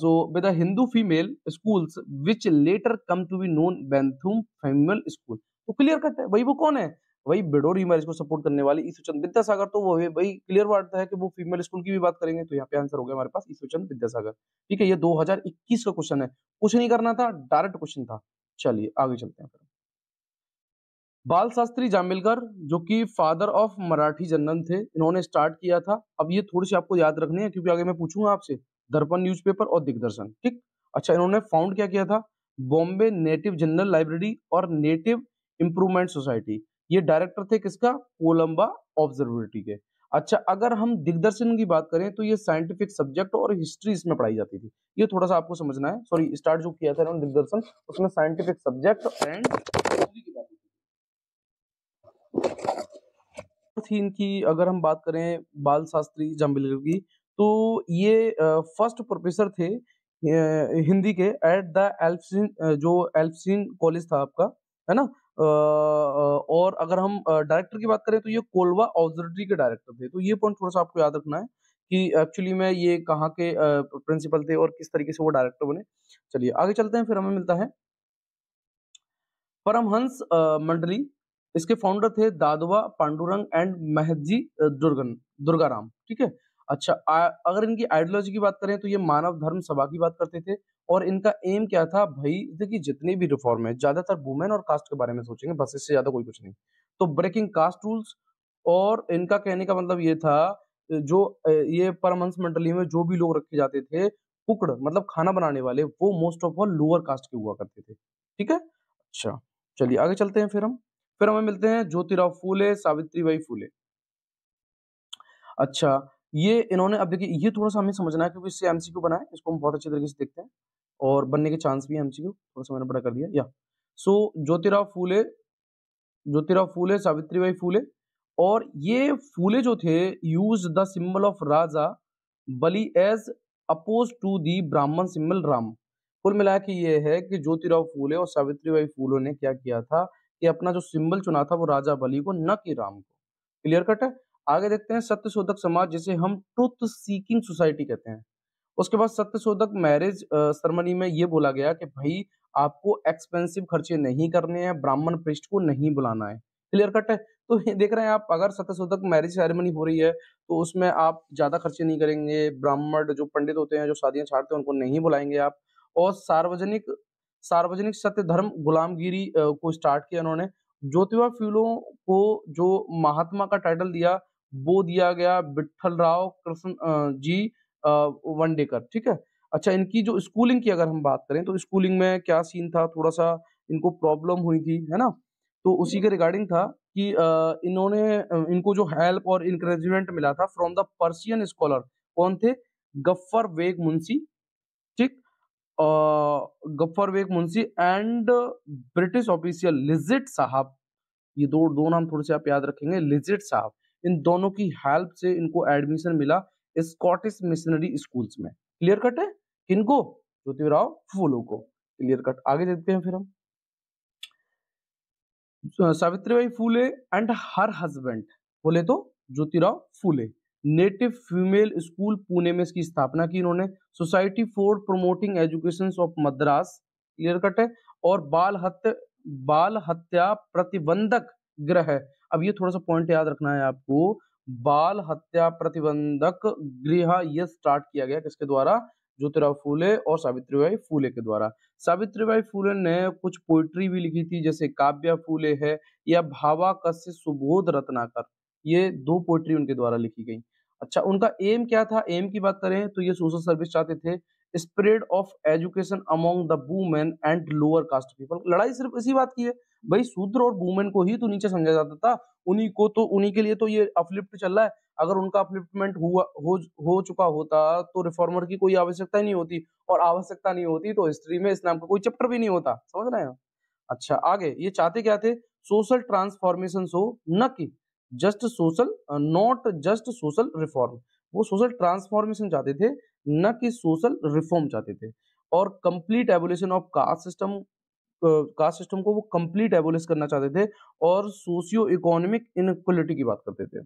so with Hindu female school which later come to be known Bethune female school तो क्लियर कट है भाई वो कौन है वही बेडोर ही मैरिज को सपोर्ट करने वाली ईश्वरचंद विद्यासागर तो वो है भाई क्लियर वार्ता है कि वो फीमेल स्कूल की भी बात करेंगे तो यहाँ पे आंसर हो गया हमारे पास ईश्वरचंद विद्यासागर ठीक है ये 2021 का क्वेश्चन है कुछ नहीं करना था डायरेक्ट क्वेश्चन था चलिए आगे चलते हैं फिर बाल शास्त्री जामिलकर जो कि फादर ऑफ मराठी जनरल थे इन्होंने स्टार्ट किया था अब ये थोड़ी सी आपको याद रखनी है क्योंकि आगे मैं पूछूंगा आपसे दर्पण न्यूज़पेपर और दिग्दर्शन ठीक अच्छा इन्होंने फाउंड क्या किया था बॉम्बे नेटिव जनरल लाइब्रेरी और नेटिव इंप्रूवमेंट सोसाइटी ये डायरेक्टर थे किसका कोलंबा ऑब्जर्वेटरी के अच्छा अगर हम दिग्दर्शन की बात करें तो ये साइंटिफिक सब्जेक्ट और हिस्ट्री इसमें पढ़ाई जाती थी ये थोड़ा सा आपको समझना है सॉरी स्टार्ट जो किया था दिग्दर्शन उसमें साइंटिफिक सब्जेक्ट एंड थी इनकी अगर हम बात करें बाल शास्त्री जम्बिल की तो ये फर्स्ट प्रोफेसर थे हिंदी के एट द एल्फिन जो एल्फिन कॉलेज था आपका है ना और अगर हम डायरेक्टर की बात करें तो ये कोलवा ऑब्जर्वरी के डायरेक्टर थे तो ये पॉइंट थोड़ा सा आपको याद रखना है कि एक्चुअली में ये कहाँ के प्रिंसिपल थे और किस तरीके से वो डायरेक्टर बने चलिए आगे चलते हैं फिर हमें मिलता है परमहंस मंडली इसके फाउंडर थे दादवा पांडुरंग एंड महजी दुर्गन दुर्गाराम ठीक है अच्छा आ, अगर इनकी आइडियोलॉजी की बात करें तो ये मानव धर्म सभा की बात करते थे और इनका एम क्या था भाई देखिए जितने भी रिफॉर्म है ज्यादातर वुमेन और कास्ट के बारे में सोचेंगे बस इससे ज्यादा कोई कुछ नहीं तो ब्रेकिंग कास्ट रूल्स और इनका कहने का मतलब ये था जो ये परमहंस मंडली में जो भी लोग रखे जाते थे कुकड़ मतलब खाना बनाने वाले वो most of all lower caste के हुआ करते थे ठीक है अच्छा चलिए आगे चलते हैं फिर हम फिर हमें मिलते हैं ज्योतिराव फूले सावित्री बाई फूले अच्छा ये इन्होंने अब देखिए ये थोड़ा सा हमें समझना है क्योंकि इससे एमसीक्यू बना है इसको हम बहुत अच्छे तरीके से देखते हैं और बनने के चांस भी है एमसीक्यू थोड़ा सा मैंने बड़ा कर दिया या सो ज्योतिराव फूले ज्योतिराव फूले सावित्रीबाई फूले और ये फूले जो थे use the symbol of Raja Bali as oppose to the Brahmin symbol Ram कुल मिला के ये है कि ज्योतिराव फूले और सावित्रीबाई फूलों ने क्या किया था कि अपना जो सिंबल चुना था वो राजा बलि को न कि राम को क्लियर कट है आगे देखते हैं सत्य शोधक समाज जिसे हम ट्रुथ सीकिंग सोसाइटी कहते हैं उसके बाद सत्य शोधक मैरिज सेरेमनी में ये बोला गया कि भाई आपको एक्सपेंसिव खर्चे नहीं करने हैं ब्राह्मण पृष्ठ को नहीं बुलाना है क्लियर कट है तो देख रहे हैं आप अगर सत्यशोधक मैरिज सेरेमनी हो रही है तो उसमें आप ज्यादा खर्चे नहीं करेंगे ब्राह्मण जो पंडित होते हैं जो शादियां छाड़ते हैं उनको नहीं बुलाएंगे आप और सार्वजनिक सार्वजनिक सत्य धर्म गुलामगिरी को स्टार्ट किया उन्होंने ज्योतिबा फ्यूलो को जो महात्मा का टाइटल दिया वो दिया गया बिठल राव कृष्ण जी वनडेकर ठीक है अच्छा इनकी जो स्कूलिंग की अगर हम बात करें तो स्कूलिंग में क्या सीन था थोड़ा सा इनको प्रॉब्लम हुई थी है ना तो उसी के रिगार्डिंग था कि इन्होंने इनको जो हेल्प और इनक्रेजमेंट मिला था फ्रॉम द पर्सियन स्कॉलर कौन थे गफ्फर वेग मुंशी ठीक Ghaffar Beg Munshi and British official Legitt साहब ये दो दो नाम थोड़े से आप याद रखेंगे लिजिट साहब इन दोनों की हेल्प से इनको एडमिशन मिला स्कॉटिश मिशनरी स्कूल्स में क्लियर कट है किनको ज्योतिराव फूलो को क्लियर कट आगे देखते हैं फिर हम Savitribai Phule and her husband बोले तो Jyotirao Phule native female school Pune में इसकी स्थापना की इन्होंने society for promoting education of Madras clear cut है और बाल हत्या बाल हत्या प्रतिबंधक ग्रह अब ये थोड़ा सा पॉइंट याद रखना है आपको बाल हत्या प्रतिबंधक गृह ये स्टार्ट किया गया किसके द्वारा ज्योतिराव फूले और सावित्रीबाई फूले के द्वारा सावित्रीबाई फूले ने कुछ पोइट्री भी लिखी थी जैसे काव्या फूले है या भावा कस्य सुबोध रत्नाकर ये दो पोइट्री उनके द्वारा लिखी गई अच्छा उनका एम क्या था एम की बात करें तो ये सोशल सर्विस चाहते थे spread of education among the women and lower caste people लड़ाई सिर्फ इसी बात की है भाई शूद्र और वुमेन को ही तो नीचे समझा जाता था उन्हीं को तो उन्हीं के लिए तो ये अपलिफ्ट चल रहा है अगर उनका अपलिफ्टमेंट हुआ हो हो चुका होता तो रिफॉर्मर की कोई आवश्यकता ही नहीं होती और आवश्यकता नहीं होती तो हिस्ट्री में इस नाम का कोई चैप्टर भी नहीं होता समझ रहे हैं अच्छा आगे ये चाहते क्या थे सोशल ट्रांसफॉर्मेशन हो न कि just social not just social reform वो सोशल ट्रांसफॉर्मेशन चाहते थे न कि सोशल रिफॉर्म चाहते थे और complete evolution of caste system caste system को वो कंप्लीट एबोलिश करना चाहते थे और सोशियो इकोनॉमिक इनक्वलिटी की बात करते थे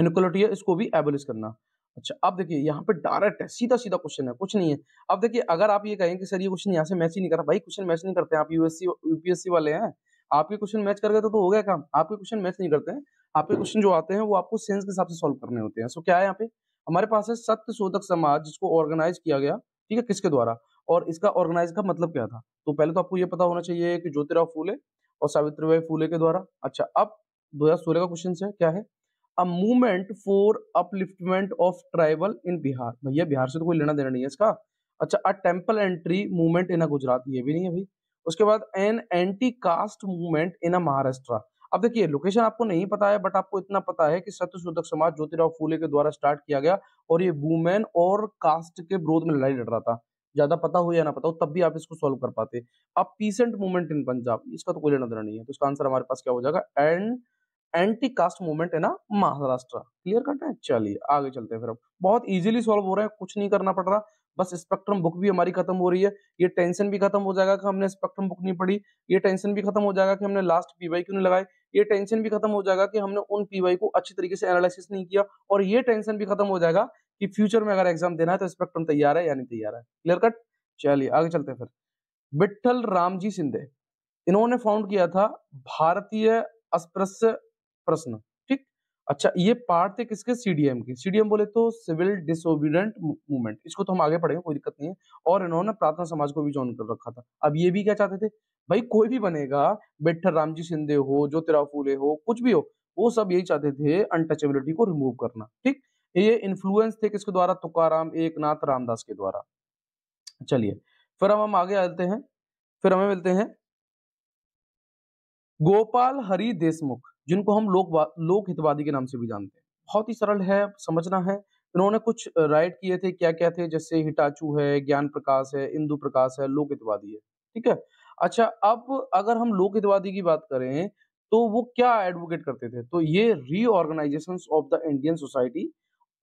इनक्वलिटी है इसको भी एबोलिश करना अच्छा अब देखिए यहाँ पे डायरेक्ट है सीधा सीधा क्वेश्चन है कुछ नहीं है अब देखिए अगर आप ये कहें कि सर ये क्वेश्चन यहाँ से मैच ही नहीं करा भाई क्वेश्चन मैच नहीं करते आप यूएससी यूपीएससी वाले हैं आपके क्वेश्चन मैच कर गए तो, तो हो गया काम आपके क्वेश्चन मैच नहीं करते हैं आपके क्वेश्चन जो आते हैं वो आपको सेंस के हिसाब से सॉल्व करने होते हैं सो क्या है यहाँ पे हमारे पास है सत्य शोधक समाज जिसको ऑर्गेनाइज किया गया ठीक है किसके द्वारा और इसका ऑर्गेनाइज का मतलब क्या था तो पहले तो आपको ये पता होना चाहिए कि ज्योतिराव फूले और सावित्रीबाई फूले के द्वारा अच्छा अब दो हजार सोलह का क्वेश्चन है क्या है a movement for upliftment of tribal in Bihar भैया बिहार से तो कोई लेना देना नहीं है इसका अच्छा a temple entry movement in a Gujarat ये भी नहीं है भाई उसके बाद an anti caste movement in a Maharashtra अब देखिए लोकेशन आपको नहीं पता है बट आपको इतना पता है कि सत्यशोधक समाज ज्योतिराव फूले के द्वारा स्टार्ट किया गया और ये वुमेन और कास्ट के विरोध में लड़ाई लड़ रहा था ज्यादा पता हो या ना पता हो तब भी आप इसको सोल्व कर पाते अब पीसेंट मूवमेंट इन पंजाब इसका तो कोई लेना देना नहीं है तो इसका आंसर हमारे पास क्या हो जाएगा एंड एंटी कास्ट मूवमेंट है ना महाराष्ट्र क्लियर करना है चलिए आगे चलते हैं फिर अब बहुत इजीली सॉल्व हो रहा है कुछ नहीं करना पड़ रहा बस स्पेक्ट्रम बुक भी हमारी खत्म हो रही है ये टेंशन भी खत्म हो जाएगा कि हमने स्पेक्ट्रम बुक नहीं पढ़ी ये टेंशन भी खत्म हो जाएगा कि हमने लास्ट पीवाई क्यों नहीं लगाए ये टेंशन भी खत्म हो जाएगा कि हमने उन पीवाई को अच्छी तरीके से एनालिसिस नहीं किया और ये टेंशन भी खत्म हो जाएगा कि फ्यूचर में अगर एग्जाम देना है तो स्पेक्ट्रम तैयार है या नहीं तैयार है क्लियर कट चलिए आगे चलते हैं फिर विठल रामजी सिंधे इन्होंने फाउंड किया था भारतीय अस्पृश्य प्रश्न ठीक अच्छा ये पार्ट थे किसके सीडीएम के सीडीएम बोले तो सिविल डिसोबीडेंट मूवमेंट इसको तो हम आगे पढ़ेंगे कोई दिक्कत नहीं है और इन्होंने प्रार्थना समाज को भी ज्वाइन कर रखा था अब ये भी क्या चाहते थे भाई कोई भी बनेगा बेठर रामजी सिंधे हो ज्योतिराव फूले हो कुछ भी हो वो सब यही चाहते थे अनटचेबिलिटी को रिमूव करना ठीक ये इन्फ्लुएंस थे किसके द्वारा तुकाराम एक नाथ रामदास के द्वारा चलिए फिर हम हम आगे आते हैं फिर हमें मिलते हैं गोपाल हरि देशमुख जिनको हम लोक लोक हितवादी के नाम से भी जानते हैं बहुत ही सरल है समझना है इन्होंने कुछ राइट किए थे क्या क्या थे जैसे हिटाचू है ज्ञान प्रकाश है इंदु प्रकाश है लोक हितवादी है ठीक है अच्छा अब अगर हम लोक हितवादी की बात करें तो वो क्या एडवोकेट करते थे तो ये reorganisation of the Indian society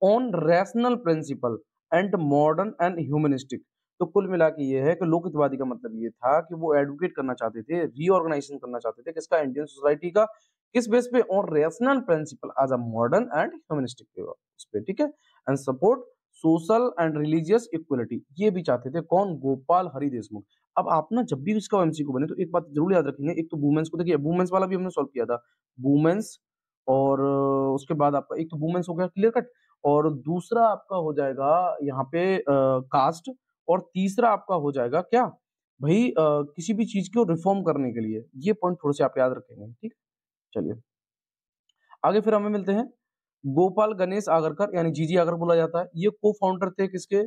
on rational principle and modern and humanistic तो कुल मिला के ये है कि लोकहितवादी का मतलब ये था कि वो एडवोकेट करना चाहते थे रीऑर्गेनाइजेशन करना चाहते थे किसका इंडियन सोसाइटी का किस बेस पे on rational principle as a modern and humanistic ठीक है and support social and religious equality ये भी चाहते थे कौन गोपाल हरि देशमुख अब आप ना जब भी इसका एमसीक्यू बने तो एक बात जरूर याद रखेंगे एक तो वुमेन्स को देखिए वुमेन्स वाला भी हमने सॉल्व किया था वुमेन्स और उसके बाद आपका एक तो वुमेन्स हो गया क्लियर कट और दूसरा आपका हो जाएगा यहाँ पे कास्ट और तीसरा आपका हो जाएगा क्या भाई आ, किसी भी चीज को रिफॉर्म करने के लिए ये पॉइंट थोड़े से आप याद रखेंगे ठीक चलिए आगे फिर हमें मिलते हैं गोपाल गणेश आगरकर यानी जीजी आगर बोला जाता है ये को फाउंडर थे किसके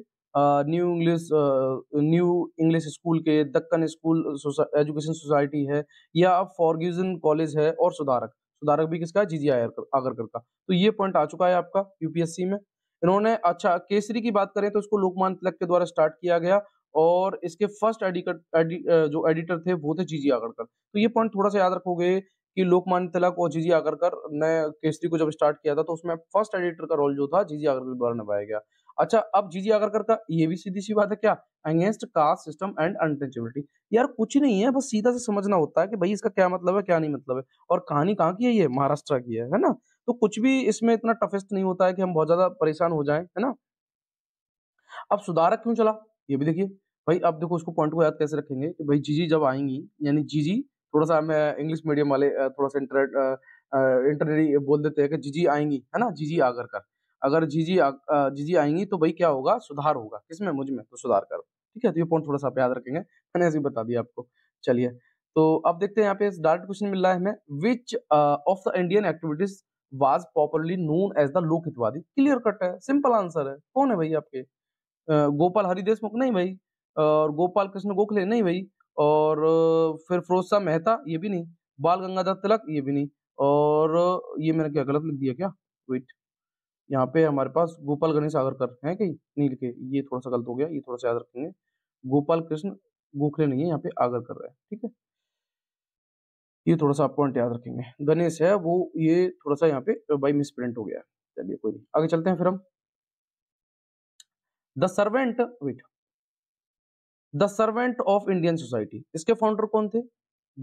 new English new English school के दक्कन स्कूल एजुकेशन सोसाइटी है या फॉर्ग्यूजन कॉलेज है और सुधारक सुधारक भी किसका है जी आगरकर का तो ये पॉइंट आ चुका है आपका यूपीएससी में इन्होंने अच्छा केसरी की बात करें तो इसको लोकमान तिलक के द्वारा स्टार्ट किया गया और इसके फर्स्ट एडिटर एडि, जो एडिटर थे वो थे जीजी आगरकर तो ये पॉइंट थोड़ा सा याद रखोगे कि लोकमान्य तिलक और जीजी आगरकर ने केसरी को जब स्टार्ट किया था तो उसमें फर्स्ट एडिटर का रोल जो था जीजी आगरकर द्वारा निभाया गया अच्छा अब जी अगर करता ये भी सीधी सी बात है क्या against caste system and untouchability यार कुछ नहीं है बस सीधा से समझना होता है कि भाई इसका क्या मतलब है क्या नहीं मतलब है और कहानी कहाँ की है ये महाराष्ट्र की है है ना तो कुछ भी इसमें इतना टफेस्ट नहीं होता है कि हम बहुत ज्यादा परेशान हो जाए है ना अब सुधारक क्यों चला ये भी देखिए भाई अब देखो उसको पॉइंट को याद कैसे रखेंगे कि भाई जीजी जब आएंगी यानी जीजी थोड़ा सा मैं इंग्लिश मीडियम वाले थोड़ा सा इंटर इंटरनेट बोल देते हैं कि जीजी आएंगी है ना जीजी आगर कर अगर झीझी जीजी आएंगी तो भाई क्या होगा सुधार होगा किसमें मुझ में तो सुधार करो ठीक है तो ये पॉइंट थोड़ा सा याद रखेंगे मैंने ऐसे ही बता दिया आपको चलिए तो अब देखते हैं यहाँ पे डायरेक्ट क्वेश्चन मिल रहा है हमें which of the Indian activities was popularly known as the Lok Hitwadi clear cut है सिंपल आंसर है कौन है भाई आपके गोपाल हरि देशमुख नहीं भाई और गोपाल कृष्ण गोखले नहीं भाई और फिर फिरोज मेहता ये भी नहीं बाल गंगाधर तिलक ये भी नहीं और ये मैंने क्या गलत लिख दिया क्या वेट यहाँ पे हमारे पास गोपाल गणेश आगरकर है कहीं नील के ये थोड़ा सा गलत हो गया ये थोड़ा सा याद रखेंगे गोपाल कृष्ण गोखले नहीं है यहाँ पे आगरकर है ठीक है ये थोड़ा सा आप पॉइंट याद रखेंगे गणेश है वो ये थोड़ा सा यहाँ पे बाई मिस प्रिंट हो गया चलिए कोई नहीं आगे चलते हैं फिर हम the servant with the servant of Indian society इसके फाउंडर कौन थे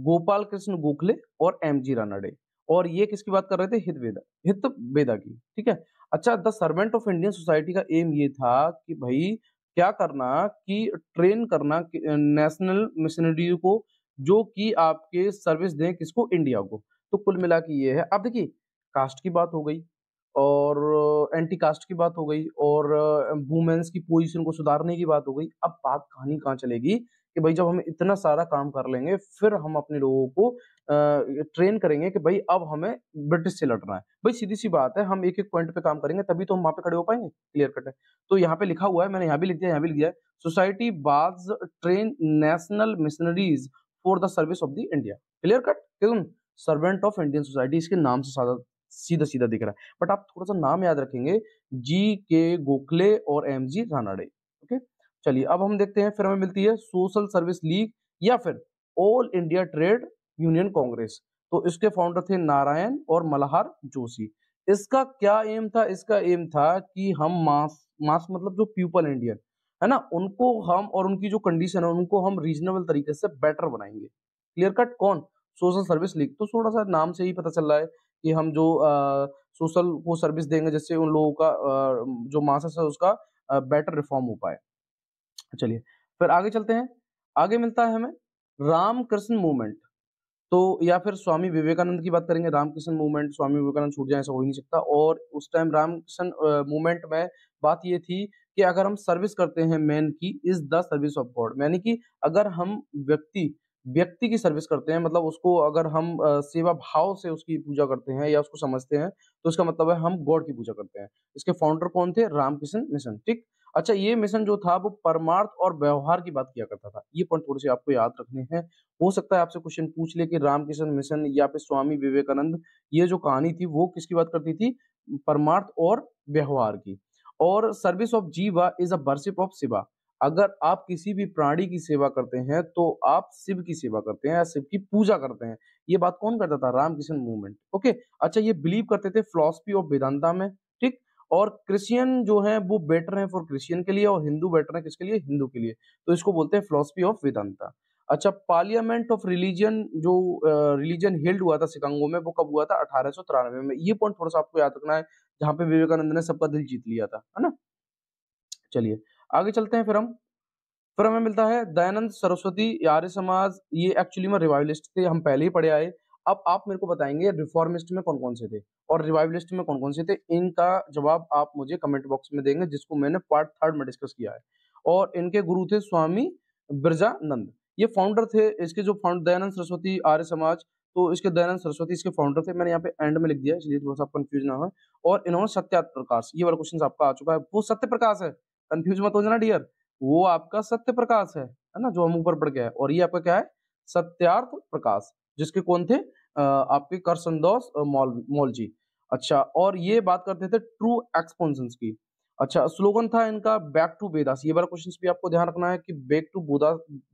गोपाल कृष्ण गोखले और एम जी रानाडे और ये किसकी बात कर रहे थे हित वेदा हित वेदा की ठीक है अच्छा the servant of Indian society का एम ये था कि भाई क्या करना कि ट्रेन करना कि नेशनल मिशनरी को जो कि आपके सर्विस दें किसको इंडिया को तो कुल मिला के ये है अब देखिए कास्ट की बात हो गई और एंटी कास्ट की बात हो गई और वुमेन्स की पोजीशन को सुधारने की बात हो गई अब बात कहानी कहाँ चलेगी कि भाई जब हम इतना सारा काम कर लेंगे फिर हम अपने लोगों को ट्रेन करेंगे कि भाई अब हमें ब्रिटिश से लड़ना है भाई सीधी सी बात है हम एक एक पॉइंट पे काम करेंगे तभी तो हम वहां पे खड़े हो पाएंगे क्लियर कट है तो यहाँ पे लिखा हुआ है मैंने यहाँ भी लिख दिया यहाँ भी लिख दिया है society was train national missionaries for the service of the India clear cut servant of Indian society इसके नाम से सादा सीधा सीधा दिख रहा है बट आप थोड़ा सा नाम याद रखेंगे जी के गोखले और एम जी रानाडे ओके चलिए अब हम देखते हैं फिर हमें मिलती है सोशल सर्विस लीग या फिर all India trade union congress तो इसके फाउंडर थे नारायण और मल्हार जोशी इसका क्या एम था इसका एम था कि हम मास मास मतलब जो पीपल इंडियन है ना उनको हम और उनकी जो कंडीशन है उनको हम रीजनेबल तरीके से बेटर बनाएंगे क्लियर कट कौन सोशल सर्विस लीग तो थोड़ा सा नाम से ही पता चल रहा है कि हम जो सोशल को सर्विस देंगे जिससे उन लोगों का आ, जो मास है उसका आ, बेटर रिफॉर्म हो पाए चलिए फिर आगे चलते हैं आगे मिलता है हमें रामकृष्ण मूवमेंट तो या फिर स्वामी विवेकानंद की बात करेंगे रामकृष्ण मूवमेंट स्वामी विवेकानंद छूट जाए ऐसा हो ही नहीं सकता और उस टाइम रामकृष्ण मूवमेंट में बात ये थी कि अगर हम सर्विस करते हैं मैन की is the service of God यानी कि अगर हम व्यक्ति व्यक्ति की सर्विस करते हैं मतलब उसको अगर हम सेवा भाव से उसकी पूजा करते हैं या उसको समझते हैं तो इसका मतलब है हम गॉड की पूजा करते हैं इसके फाउंडर कौन थे रामकृष्ण मिशन ठीक अच्छा ये मिशन जो था वो परमार्थ और व्यवहार की बात किया करता था ये पॉइंट थोड़े से आपको याद रखने हैं हो सकता है आपसे क्वेश्चन पूछ ले कि रामकिशन मिशन या फिर स्वामी विवेकानंद ये जो कहानी थी वो किसकी बात करती थी परमार्थ और व्यवहार की और service of Jiva is a worship of Shiva अगर आप किसी भी प्राणी की सेवा करते हैं तो आप शिव की सेवा करते हैं या शिव की पूजा करते हैं ये बात कौन करता था रामकिशन मूवमेंट ओके अच्छा ये बिलीव करते थे फिलोसफी ऑफ वेदांता में ठीक और क्रिश्चियन जो है वो बेटर है फॉर क्रिश्चियन के लिए और हिंदू बेटर है किसके लिए हिंदू के लिए तो इसको बोलते हैं फिलोसफी ऑफ वेदांता अच्छा पार्लियामेंट ऑफ रिलीजन जो रिलीजन हेल्ड हुआ था शिकांगो में वो कब हुआ था अठारह में ये पॉइंट थोड़ा सा आपको याद रखना है जहाँ पे विवेकानंद ने सबका दिल जीत लिया था है ना चलिए आगे चलते हैं फिर हम फिर हमें मिलता है दयानंद सरस्वती आर्य समाज ये एक्चुअली में रिवाइवलिस्ट थे हम पहले ही पढ़े आए अब आप मेरे को बताएंगे रिफॉर्मिस्ट में कौन कौन से थे और रिवाइवलिस्ट में कौन कौन से थे इनका जवाब आप मुझे कमेंट बॉक्स में देंगे जिसको मैंने पार्ट थर्ड में डिस्कस किया है और इनके गुरु थे स्वामी ब्रजानंद ये फाउंडर थे इसके जो फाउंड दयानंद सरस्वती आर्य समाज तो इसके दयानंद सरस्वती इसके फाउंडर थे मैंने यहाँ पे एंड में लिख दिया इसलिए थोड़ा सा कंफ्यूज ना हो और इन्होंने सत्य प्रकाश ये वाला क्वेश्चन आपका आ चुका है वो सत्य प्रकाश है कंफ्यूज मत हो जाना डियर वो आपका सत्य प्रकाश है है ना जो हम ऊपर पड़ गया है और ये आपका क्या है सत्यार्थ प्रकाश जिसके कौन थे आपके कर संदोष मॉल मॉल जी अच्छा और ये बात करते थे ट्रू एक्सपोन्स की अच्छा स्लोगन था इनका बैक टू बेदास ये वाला क्वेश्चन भी आपको ध्यान रखना है कि बैक टू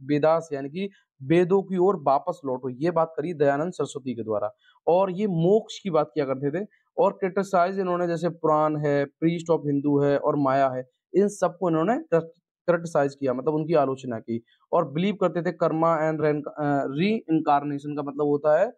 बेदास यानी कि वेदों की ओर वापस लौटो ये बात करी दयानंद सरस्वती के द्वारा और ये मोक्ष की बात किया करते थे और क्रिटिसाइज इन्होंने जैसे पुराण है प्रीस्ट ऑफ हिंदू है और माया है इन सबको इन्होंने क्रिटिसाइज किया मतलब उनकी आलोचना की और बिलीव करते थे कर्मा एंड री इनकारनेशन का मतलब होता है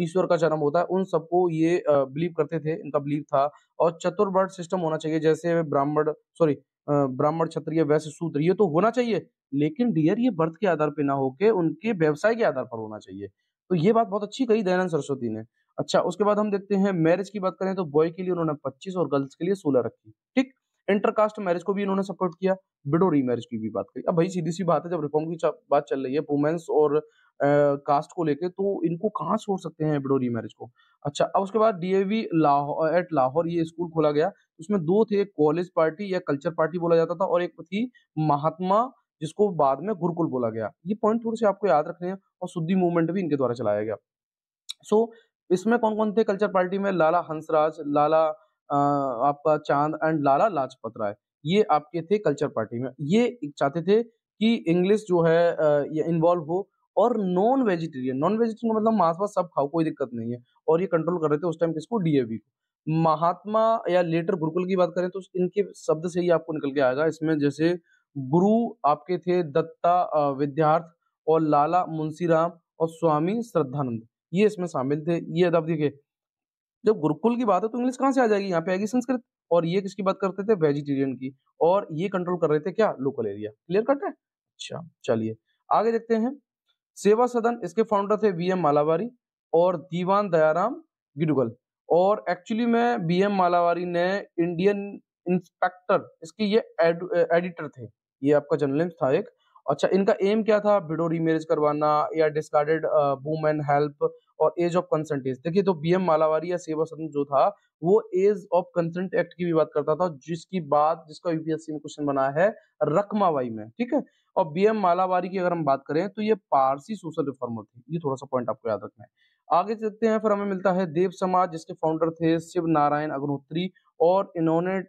ईश्वर का जन्म होता है उन सबको ये बिलीव करते थे इनका बिलीव था और चतुर्वर्ण सिस्टम होना चाहिए जैसे ब्राह्मण सॉरी ब्राह्मण क्षत्रिय वैसे सूत्र ये तो होना चाहिए लेकिन डियर ये बर्थ के आधार पर ना होके उनके व्यवसाय के आधार पर होना चाहिए तो ये बात बहुत अच्छी कही दयानंद सरस्वती ने अच्छा उसके बाद हम देखते हैं मैरिज की बात करें तो बॉय के लिए उन्होंने पच्चीस और गर्ल्स के लिए सोलह रखी ठीक इंटरकास्ट मैरिज को भी इन्होंने सपोर्ट किया विडो री मैरिज की भी बात करी अब भाई सीधी सी बात है जब रिफॉर्म की बात चल रही है वुमेन्स और कास्ट को लेके तो इनको कहाँ छोड़ सकते हैं विडो री मैरिज को अच्छा अब उसके बाद डीएवी लाहौर एट लाहौर ये स्कूल खोला गया उसमें दो थे एक कॉलेज पार्टी या कल्चर पार्टी बोला जाता था और एक थी महात्मा जिसको बाद में गुरुकुल बोला गया ये पॉइंट थोड़े से आपको याद रखने हैं और शुद्धि मूवमेंट भी इनके द्वारा चलाया गया सो so, इसमें कौन कौन थे कल्चर पार्टी में लाला हंसराज लाला आपका चांद एंड लाला लाजपत राय ये आपके थे कल्चर पार्टी में ये चाहते थे कि इंग्लिश जो है ये इन्वॉल्व हो और नॉन वेजिटेरियन नॉन वेजिटेरियन मतलब मांस वास सब खाओ कोई दिक्कत नहीं है और ये कंट्रोल कर रहे थे उस टाइम किसको डीएवी को महात्मा या लेटर गुरुकुल की बात करें तो इनके शब्द से ही आपको निकल के आएगा इसमें जैसे गुरु आपके थे दत्ता विद्यार्थ और लाला राम और स्वामी श्रद्धानंद ये इसमें शामिल थे ये अब देखिए जब गुरुकुल की बात है तो इंग्लिश कहाँ से आ जाएगी यहाँ पे आएगी संस्कृत और ये किसकी बात करते थे वेजिटेरियन की और ये कंट्रोल कर रहे थे क्या लोकल एरिया क्लियर कट है अच्छा चलिए आगे देखते हैं सेवा सदन इसके फाउंडर थे वी एम मालावारी और दीवान दयाराम गिडुगल और एक्चुअली में बी एम मालावारी ने इंडियन इंस्पेक्टर इसके ये एडिटर थे ये आपका जर्नलिस्ट था एक अच्छा इनका एम क्या था विडो रीमेरिज करवाना या डिस्कार्डेड वुमेन हेल्प और एज ऑफ कंसेंट एज देखिए तो बीएम मालावारी या सेवा सदन जो था वो एज ऑफ कंसेंट एक्ट की भी बात करता था जिसकी बात जिसका यूपीएससी में क्वेश्चन बना है रकमावाई में ठीक है और बीएम मालावारी की अगर हम बात करें तो ये पारसी सोशल रिफॉर्मर थे ये थोड़ा सा पॉइंट आपको याद रखना है आगे चलते हैं फिर हमें मिलता है देव समाज जिसके फाउंडर थे शिव नारायण अग्नोत्री और इन्होंने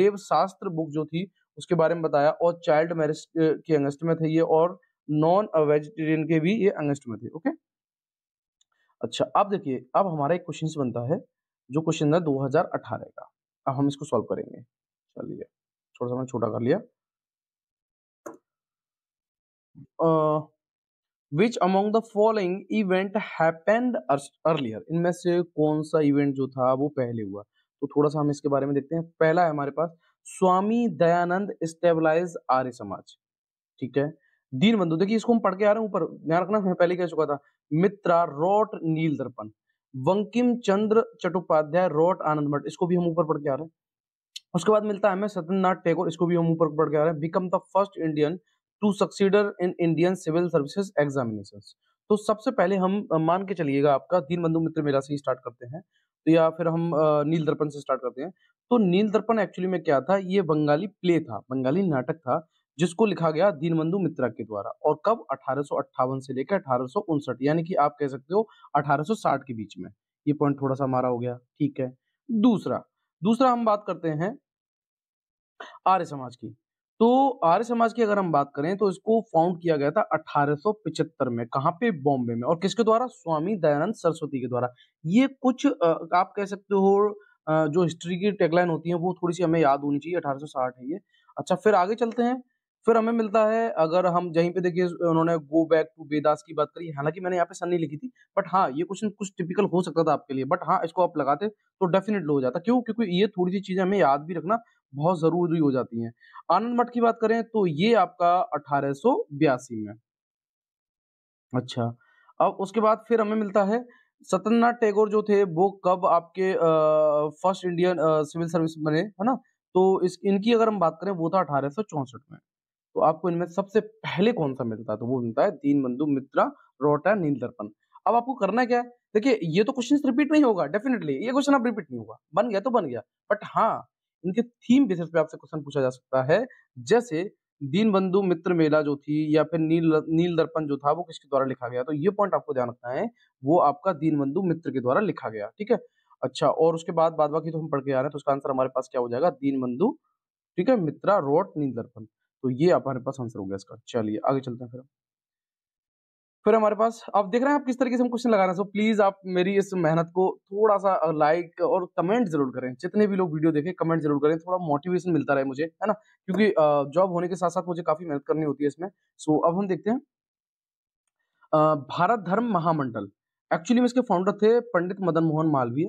देव शास्त्र बुक जो थी उसके बारे में बताया और चाइल्ड मैरिज के अंगस्ट में थे ये और नॉन वेजिटेरियन के भी ये अंगस्ट में थे ओके अच्छा अब देखिए अब हमारा एक क्वेश्चन बनता है जो क्वेश्चन हजार 2018 का अब हम इसको सॉल्व करेंगे चलिए थोड़ा सा छोटा कर लिया which among the following event happened earlier इनमें से कौन सा इवेंट जो था वो पहले हुआ तो थोड़ा सा हम इसके बारे में देखते हैं पहला है हमारे पास स्वामी दयानंद स्टेबलाइज आर्य समाज ठीक है दीन बंधु देखिए इसको हम पढ़ के आ रहे हैं ऊपर ध्यान रखना मैं पहले कह चुका था मित्रा रोट नील दर्पण वंकिम चंद्र चट्टोपाध्याय रोट आनंद मठ इसको भी हम ऊपर पढ़ के आ रहे हैं उसके बाद मिलता है हमें सत्यनाथ टेगोर इसको भी हम ऊपर पढ़ के आ रहे हैं become the first Indian to succeed in Indian civil services examination तो सबसे पहले हम मान के चलिएगा आपका दीन बंधु मित्र मेरा से ही स्टार्ट करते हैं तो या फिर हम नील दर्पण से स्टार्ट करते हैं तो नील दर्पण एक्चुअली में क्या था ये बंगाली प्ले था बंगाली नाटक था जिसको लिखा गया दीनबंधु मित्रा के द्वारा और कब अठारह से लेकर अठारह यानी कि आप कह सकते हो 1860 के बीच में ये पॉइंट थोड़ा सा हमारा हो गया ठीक है दूसरा दूसरा हम बात करते हैं आर्य समाज की तो आर्य समाज की अगर हम बात करें तो इसको फाउंड किया गया था अठारह में कहां पे बॉम्बे में और किसके द्वारा स्वामी दयानंद सरस्वती के द्वारा ये कुछ आप कह सकते हो जो हिस्ट्री की टेगलाइन होती है वो थोड़ी सी हमें याद होनी चाहिए अठारह है ये अच्छा फिर आगे चलते हैं फिर हमें मिलता है अगर हम यहीं पे देखिए उन्होंने गो बैक टू वेदास की बात करी हालांकि मैंने यहाँ पे सन नहीं लिखी थी बट हाँ ये क्वेश्चन कुछ टिपिकल हो सकता था आपके लिए बट हाँ इसको आप लगाते तो डेफिनेटली हो जाता क्यों क्योंकि ये थोड़ी सी चीजें हमें याद भी रखना बहुत जरूरी हो जाती है आनंद मठ की बात करें तो ये आपका अठारह में अच्छा अब उसके बाद फिर हमें मिलता है सत्यनाथ टैगोर जो थे वो कब आपके फर्स्ट इंडियन सिविल सर्विस बने है ना तो इस इनकी अगर हम बात करें वो था अठारह में तो आपको इनमें सबसे पहले कौन सा मिलता है तो वो मिलता है दीन बंधु मित्रा रोटा नील दर्पण अब आपको करना क्या है देखिए ये तो क्वेश्चन रिपीट नहीं होगा डेफिनेटली ये क्वेश्चन आप रिपीट नहीं होगा बन गया तो बन गया बट हाँ इनके थीम बेसिस पे आपसे क्वेश्चन पूछा जा सकता है जैसे दीन बंधु मित्र मेला जो थी या फिर नील नील दर्पण जो था वो किसके द्वारा लिखा गया तो ये पॉइंट आपको ध्यान रखना है वो आपका दीन बंधु मित्र के द्वारा लिखा गया ठीक है अच्छा और उसके बाद बाद बाकी तो हम पढ़ के आ रहे हैं तो उसका आंसर हमारे पास क्या हो जाएगा दीन बंधु ठीक है मित्रा रोट नील दर्पण तो ये हमारे पास आंसर हो गया इसका चलिए आगे चलते हैं फिर फिर हमारे पास आप देख रहे हैं आप किस तरीके से हम क्वेश्चन लगा रहे हैं सो प्लीज आप मेरी इस मेहनत को थोड़ा सा लाइक और कमेंट जरूर करें जितने भी लोग वीडियो देखें कमेंट जरूर करें थोड़ा मोटिवेशन मिलता रहे मुझे है ना क्योंकि जॉब होने के साथ साथ मुझे काफी मेहनत करनी होती है इसमें सो अब हम देखते हैं भारत धर्म महामंडल एक्चुअली में इसके फाउंडर थे पंडित मदन मोहन मालवीय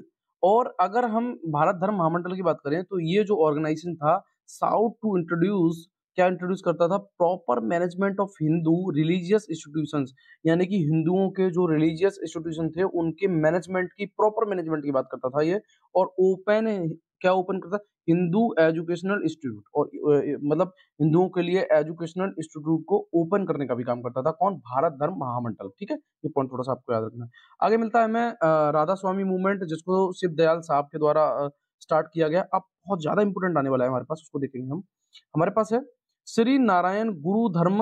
और अगर हम भारत धर्म महामंडल की बात करें तो ये जो ऑर्गेनाइजेशन था साउथ टू इंट्रोड्यूस क्या इंट्रोड्यूस करता था proper management of Hindu religious institution यानी कि हिंदुओं के जो रिलीजियस इंस्टीट्यूशन थे उनके मैनेजमेंट की प्रॉपर मैनेजमेंट की बात करता था ये और ओपन क्या ओपन करता हिंदू एजुकेशनल इंस्टीट्यूट और मतलब हिंदुओं के लिए एजुकेशनल इंस्टीट्यूट को ओपन करने का भी काम करता था कौन भारत धर्म महामंडल ठीक है ये पॉइंट थोड़ा सा आपको याद रखना आगे मिलता है हमें राधा स्वामी मूवमेंट जिसको शिव दयाल साहब के द्वारा स्टार्ट किया गया अब बहुत ज्यादा इंपोर्टेंट आने वाला है हमारे पास उसको देखेंगे हम हमारे पास है श्री नारायण गुरु धर्म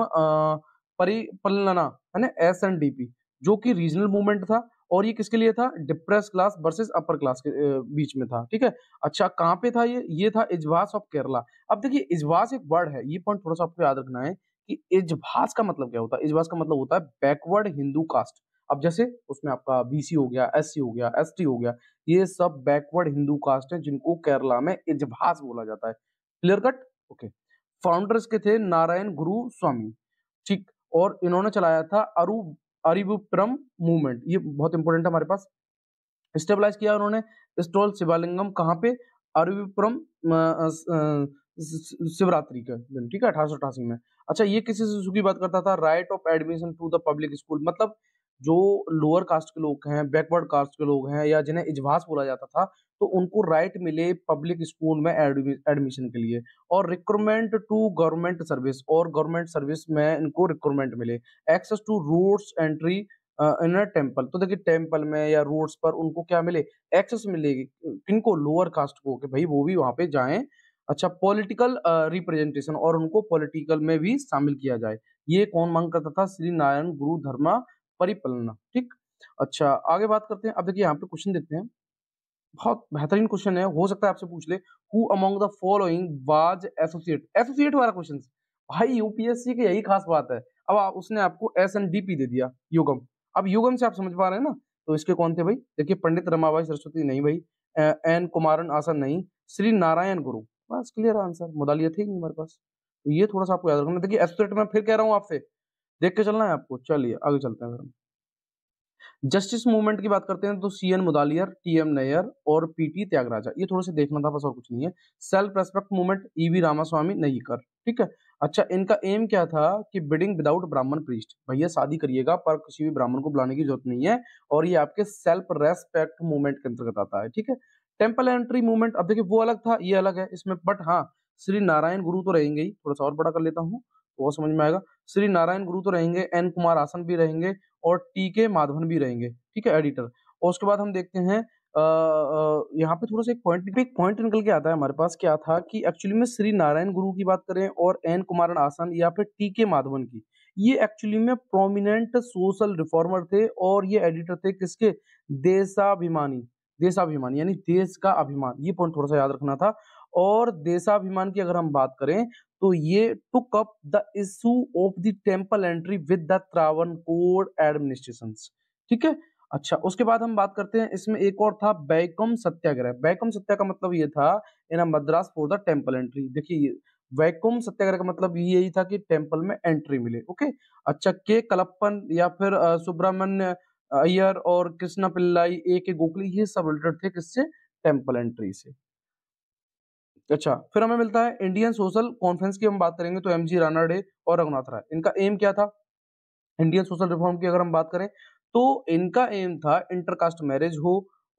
परिपलना है ना एस एन डी पी जो कि रीजनल मूवमेंट था और ये किसके लिए था depress class versus upper class के बीच में था ठीक है अच्छा कहाँ पे था ये ये था इजवास ऑफ केरला अब देखिए इजवास एक वर्ड है ये पॉइंट थोड़ा सा आपको याद रखना है कि इजवास का मतलब क्या होता है इजवास का मतलब होता है बैकवर्ड हिंदू कास्ट अब जैसे उसमें आपका बीसी हो गया एस हो गया एस हो गया ये सब बैकवर्ड हिंदू कास्ट है जिनको केरला में इजवास बोला जाता है क्लियर कट ओके फाउंडर्स के थे नारायण गुरु स्वामी ठीक और इन्होंने चलाया था अरु अरिबुप्रम मूवमेंट ये बहुत इंपॉर्टेंट है हमारे पास स्टेबलाइज किया उन्होंने स्टोल शिवालिंगम कहाँ पे अरविपुरम शिवरात्रि के दिन ठीक है अठारह में अच्छा ये किसी से की बात करता था right of admission to the public school मतलब जो लोअर कास्ट के लोग हैं बैकवर्ड कास्ट के लोग हैं या जिन्हें इजवास बोला जाता था तो उनको राइट मिले पब्लिक स्कूल में एडमिशन के लिए और रिक्रूटमेंट टू गवर्नमेंट सर्विस और गवर्नमेंट सर्विस में इनको रिक्रूटमेंट मिले access to roads entry in temple तो देखिए टेम्पल में या रोड्स पर उनको क्या मिले एक्सेस मिलेगी किनको लोअर कास्ट को कि भाई वो भी वहाँ पे जाए अच्छा पॉलिटिकल रिप्रेजेंटेशन और उनको पॉलिटिकल में भी शामिल किया जाए ये कौन मांग करता था श्री नारायण गुरु धर्मा परिपलना ठीक अच्छा आगे बात करते हैं अब देखिए यहाँ पे क्वेश्चन देखते हैं बहुत बेहतरीन क्वेश्चन है हो सकता है आपसे पूछ ले who among the following was associate associate वाला क्वेश्चन भाई यूपीएससी की यही खास बात है अब आ, उसने आपको एस एन डी पी दे दिया युगम अब युगम से आप समझ पा रहे हैं ना तो इसके कौन थे भाई देखिए पंडित रमाबाई सरस्वती नहीं भाई एन कुमारन आसन नहीं श्री नारायण गुरु बस क्लियर आंसर मुदालिया थे नहीं हमारे पास तो ये थोड़ा सा आपको याद रखना देखिए एसोसिएट में फिर कह रहा हूँ आपसे देख के चलना है आपको चलिए आगे चलते हैं फिर हम जस्टिस मूवमेंट की बात करते हैं तो C N Mudaliar T M Nair और पी टी त्यागराजा ये थोड़े से देखना था बस और कुछ नहीं है self respect movement E V Ramaswamy कर ठीक है अच्छा इनका एम क्या था कि बिडिंग विदाउट ब्राह्मण प्रीस्ट भैया शादी करिएगा पर किसी भी ब्राह्मण को बुलाने की जरूरत नहीं है और ये आपके सेल्फ रेस्पेक्ट मूवमेंट के अंतर्गत आता है ठीक है टेम्पल एंट्री मूवमेंट अब देखिए वो अलग था ये अलग है इसमें बट हाँ श्री नारायण गुरु तो रहेंगे ही थोड़ा सा और बड़ा कर लेता हूँ वो तो समझ में आएगा श्री नारायण गुरु तो रहेंगे एन कुमार आसन भी रहेंगे और टी के माधवन भी रहेंगे ठीक है एडिटर और उसके बाद हम देखते हैं यहाँ पे थोड़ा सा एक पॉइंट एक पॉइंट निकल के आता है हमारे पास क्या था कि एक्चुअली में श्री नारायण गुरु की बात करें और एन कुमारन आसन या फिर टी के माधवन की ये एक्चुअली में प्रोमिनेंट सोशल रिफॉर्मर थे और ये एडिटर थे किसके देशाभिमानी देशाभिमान यानी देश का अभिमान ये पॉइंट थोड़ा सा याद रखना था और देशाभिमान की अगर हम बात करें तो ये took up the issue of the temple entry with the core administration ठीक है अच्छा उसके बाद हम बात करते हैं इसमें एक और था बैकम सत्याग्रह बैकम सत्याग्रह का मतलब ये था in Madras for the temple entry देखिए वैकुम सत्याग्रह का मतलब यही था कि टेम्पल में एंट्री मिले ओके अच्छा के कलप्पन या फिर सुब्रमण्य अय्यर और कृष्णा पिल्लाई ए के गोखले ये सब रिलेटेड थे किससे टेम्पल एंट्री से अच्छा फिर हमें मिलता है इंडियन सोशल कॉन्फ्रेंस की हम बात करेंगे तो एम जी रानाडे और रघुनाथ राय इनका एम क्या था इंडियन सोशल रिफॉर्म की अगर हम बात करें तो इनका एम था इंटरकास्ट मैरिज हो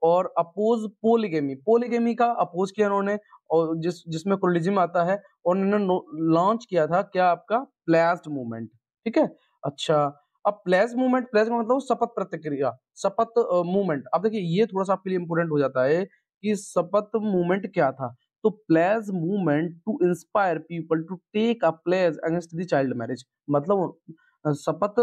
और अपोज पोलिगेमी पोलिगेमी का अपोज किया उन्होंने और जिस जिसमें कुलिज्म आता है और उन्होंने लॉन्च किया था क्या आपका प्लेस्ड मूवमेंट ठीक है अच्छा अब प्लेस मूवमेंट प्लेस का मतलब शपथ प्रतिक्रिया शपथ मूवमेंट अब देखिए ये थोड़ा सा आपके लिए इंपोर्टेंट हो जाता है कि शपथ मूवमेंट क्या था तो pledge movement to inspire people to take a pledge against the child marriage मतलब शपथ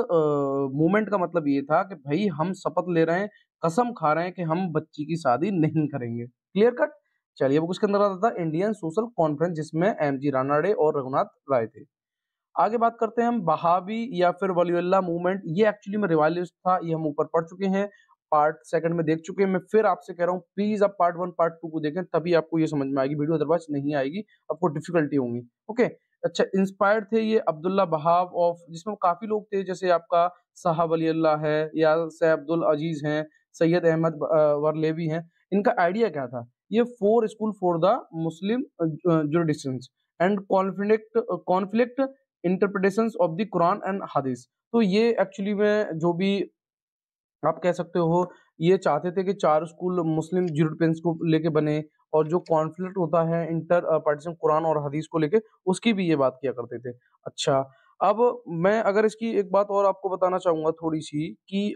मूवमेंट का मतलब ये था कि भाई हम शपथ ले रहे हैं कसम खा रहे हैं कि हम बच्ची की शादी नहीं करेंगे क्लियर कट चलिए अब उसके अंदर आता था इंडियन सोशल कॉन्फ्रेंस जिसमें एम जी रानाडे और रघुनाथ राय थे आगे बात करते हैं हम बहावी या फिर वलीउल्ला मूवमेंट ये एक्चुअली में रिवालिस्ट था ये हम ऊपर पढ़ चुके हैं पार्ट सेकंड में देख चुके हैं मैं फिर आपसे कह रहा हूँ प्लीज आप पार्ट वन पार्ट टू को देखें तभी आपको ये समझ में आएगी वीडियो अदरवाइज नहीं आएगी आपको डिफिकल्टी होंगी ओके अच्छा इंस्पायर्ड थे ये अब्दुल्ला बहाव ऑफ जिसमें काफी लोग थे जैसे आपका साहब अली अल्लाह है या सैब अब्दुल अजीज हैं सैयद अहमद वरलेवी हैं इनका आइडिया क्या था ये for school for the Muslim जुडिशन and conflict conflict interpretation of the Quran and Hadith तो ये एक्चुअली में जो भी आप कह सकते हो ये चाहते थे कि चार स्कूल मुस्लिम यूरोपियंस को लेके बने और जो कॉन्फ्लिक्ट होता है इंटर पार्टीशन कुरान और हदीस को लेके उसकी भी ये बात किया करते थे अच्छा अब मैं अगर इसकी एक बात और आपको बताना चाहूंगा थोड़ी सी कि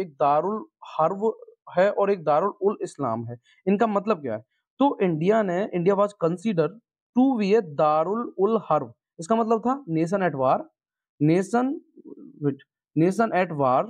एक दारुल हर्व है और एक दारुल उल इस्लाम है इनका मतलब क्या है तो इंडिया ने India was consider to be a दारुल उल हर्व इसका मतलब था nation at war nation nation at war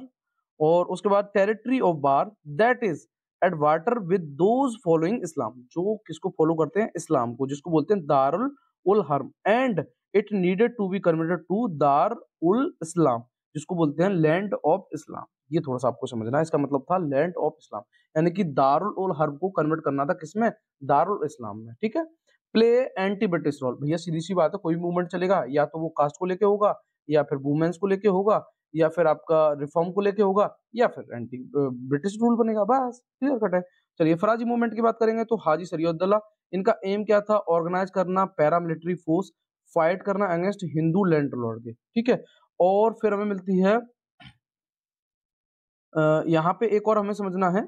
और उसके बाद territory of war that is at war with those following Islam जो किसको फॉलो करते हैं इस्लाम को जिसको बोलते हैं दारुल उल हर्म and it needed to be converted to दार उल इस्लाम जिसको बोलते हैं लैंड ऑफ इस्लाम ये थोड़ा सा आपको समझना है इसका मतलब था लैंड ऑफ इस्लाम यानी कि दारुल उल हर्म को कन्वर्ट करना था किसमें दारुल इस्लाम में ठीक है प्ले एंटी ब्रिटिश रोल भैया सीधी सी बात है कोई मूवमेंट चलेगा या तो वो कास्ट को लेके होगा या फिर वुमेन्स को लेके होगा या फिर आपका रिफॉर्म को लेके होगा या फिर एंटी ब्रिटिश रूल बनेगा बस क्लियर कट है चलिए फराजी मूवमेंट की बात करेंगे तो हाजी सरियदुल्ला इनका एम क्या था ऑर्गेनाइज करना पैरामिलिट्री फोर्स फाइट करना अगेंस्ट हिंदू लैंड लॉर्ड के ठीक है और फिर हमें मिलती है यहाँ पे एक और हमें समझना है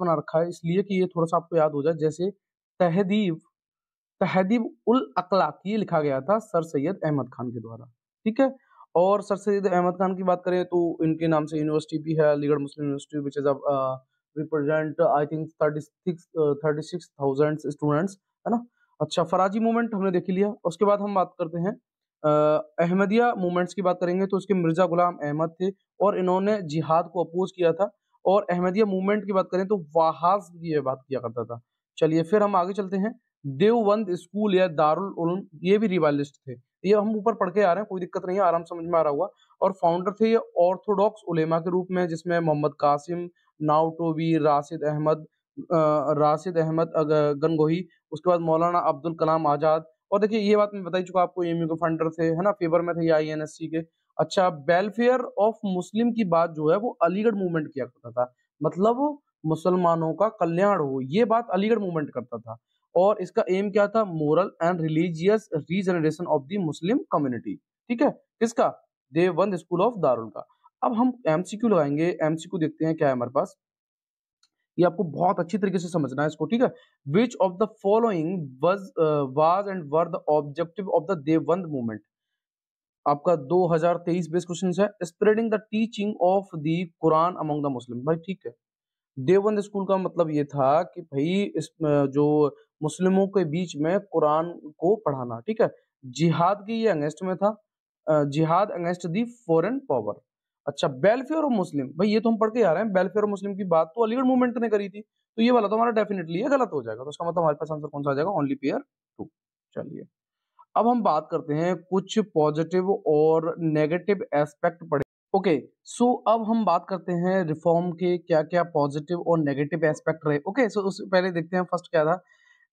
बना रखा है इसलिए कि ये थोड़ा सा आपको याद हो जाए जैसे तहदीव तहदीब उल अकलाक ये लिखा गया था सर सैयद अहमद खान के द्वारा ठीक है और सर सैयद अहमद खान की बात करें तो इनके नाम से यूनिवर्सिटी भी है Aligarh Muslim university which is represent I think thirty six thirty thousand students है ना अच्छा फराजी मूवमेंट हमने देख लिया उसके बाद हम बात करते हैं uh, अहमदिया मूवमेंट्स की बात करेंगे तो उसके मिर्जा गुलाम अहमद थे और इन्होंने जिहाद को अपोज किया था और अहमदिया मूवमेंट की बात करें तो वाहाज भी ये बात किया करता था चलिए फिर हम आगे चलते हैं देवबंद स्कूल या दारुल उलम ये भी रिवाइलिस्ट थे ये हम ऊपर पढ़ के आ रहे हैं कोई दिक्कत नहीं है आराम समझ में आ रहा हुआ और फाउंडर थे ये ऑर्थोडॉक्स उलेमा के रूप में जिसमें मोहम्मद कासिम नाव टोबी राशिद अहमद राशिद अहमद गनगोही उसके बाद मौलाना अब्दुल कलाम आज़ाद और देखिए ये बात मैं बता ही चुका आपको एम के फंडर थे है ना फेवर में थे आई एन एस सी के अच्छा वेलफेयर ऑफ मुस्लिम की बात जो है वो अलीगढ़ मूवमेंट किया करता था मतलब मुसलमानों का कल्याण हो ये बात अलीगढ़ मूवमेंट करता था और इसका एम क्या था moral and religious regeneration of the Muslim community ठीक है किसका देवबंद स्कूल ऑफ दारुल का अब हम एमसीक्यू लगाएंगे एमसीक्यू देखते हैं क्या है हमारे पास ये आपको बहुत अच्छी तरीके से समझना है इसको ठीक है which of the following was was and were the objective of the Deoband movement आपका 2023 बेस क्वेश्चन है spreading the teaching of the Quran among the Muslim भाई ठीक है देवबंद स्कूल का मतलब ये था कि भाई इस uh, जो मुस्लिमों के बीच में कुरान को पढ़ाना ठीक है जिहाद के ये अगेंस्ट में था जिहाद अंगेस्ट दी फॉरेन पावर अच्छा वेलफेयर ऑफ मुस्लिम भाई ये तो हम पढ़ के आ रहे हैं वेलफेयर ऑफ मुस्लिम की बात तो अलीगढ़ मूवमेंट ने करी थी तो ये वाला तो हमारा डेफिनेटली ये गलत हो जाएगा तो उसका मतलब हमारे पास आंसर कौन सा आ जाएगा ओनली पेयर टू चलिए अब हम बात करते हैं कुछ पॉजिटिव और नेगेटिव एस्पेक्ट पढ़े ओके सो अब हम बात करते हैं रिफॉर्म के क्या क्या पॉजिटिव और नेगेटिव एस्पेक्ट रहे ओके सो उससे पहले देखते हैं फर्स्ट क्या था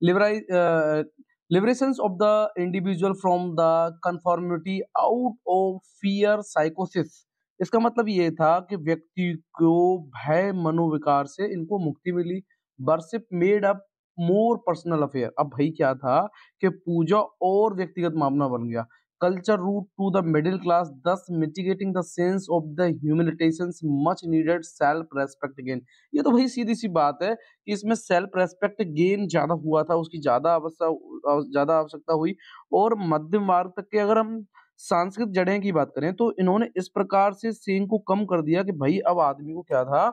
liberalize, of the individual from the conformity out of fear साइकोसिस इसका मतलब ये था कि व्यक्ति को भय मनोविकार से इनको मुक्ति मिली worship made up more personal affair अब भाई क्या था कि पूजा और व्यक्तिगत मामला बन गया culture root to the middle class thus mitigating the sense of the humiliation much needed self respect gain ये तो भाई सीधी सी बात है कि इसमें सेल्फ रेस्पेक्ट गेन ज्यादा हुआ था उसकी ज्यादा आवश्यकता ज्यादा आवश्यकता हुई और मध्यम वर्ग तक के अगर हम सांस्कृत जड़ें की बात करें तो इन्होंने इस प्रकार से सेंग को कम कर दिया कि भाई अब आदमी को क्या था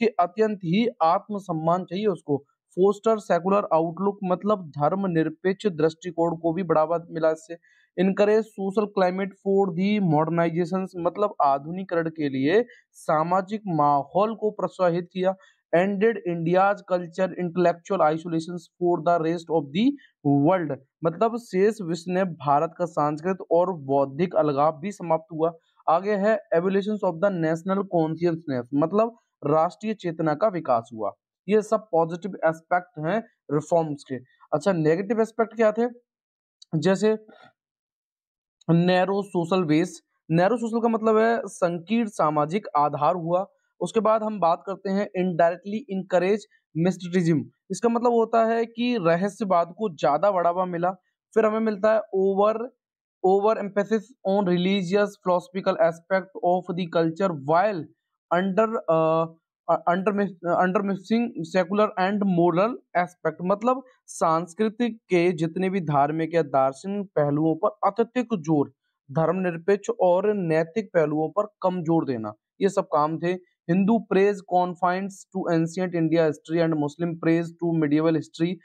कि अत्यंत ही आत्मसम्मान चाहिए उसको फोस्टर सेकुलर आउटलुक मतलब धर्म निरपेक्ष दृष्टिकोण को भी बढ़ावा मिला इससे encourage social climate for the modernisation मतलब आधुनिकरण के लिए सामाजिक माहौल को प्रोत्साहित किया ended India's culture intellectual isolation for the rest of the world मतलब शेष विश्व ने भारत का सांस्कृतिक और बौद्धिक अलगाव भी समाप्त हुआ आगे है evolution of the national consciousness मतलब राष्ट्रीय चेतना का विकास हुआ ये सब पॉजिटिव एस्पेक्ट हैं रिफॉर्म्स के अच्छा नेगेटिव एस्पेक्ट क्या थे जैसे narrow social base narrow social का मतलब है संकीर्ण सामाजिक आधार हुआ उसके बाद हम बात करते हैं इनडायरेक्टली इनकरेज मिस्टिज्म इसका मतलब होता है कि रहस्यवाद को ज्यादा बढ़ावा मिला फिर हमें मिलता है over over emphasis on religious philosophical aspect of the culture while under under missing secular and moral aspect मतलब सांस्कृतिक के जितने भी धार्मिक या दार्शनिक पहलुओं पर अत्यधिक जोर धर्मनिरपेक्ष और नैतिक पहलुओं पर कम जोर देना ये सब काम थे Hindu phase confined to ancient India history and Muslim phase to medieval history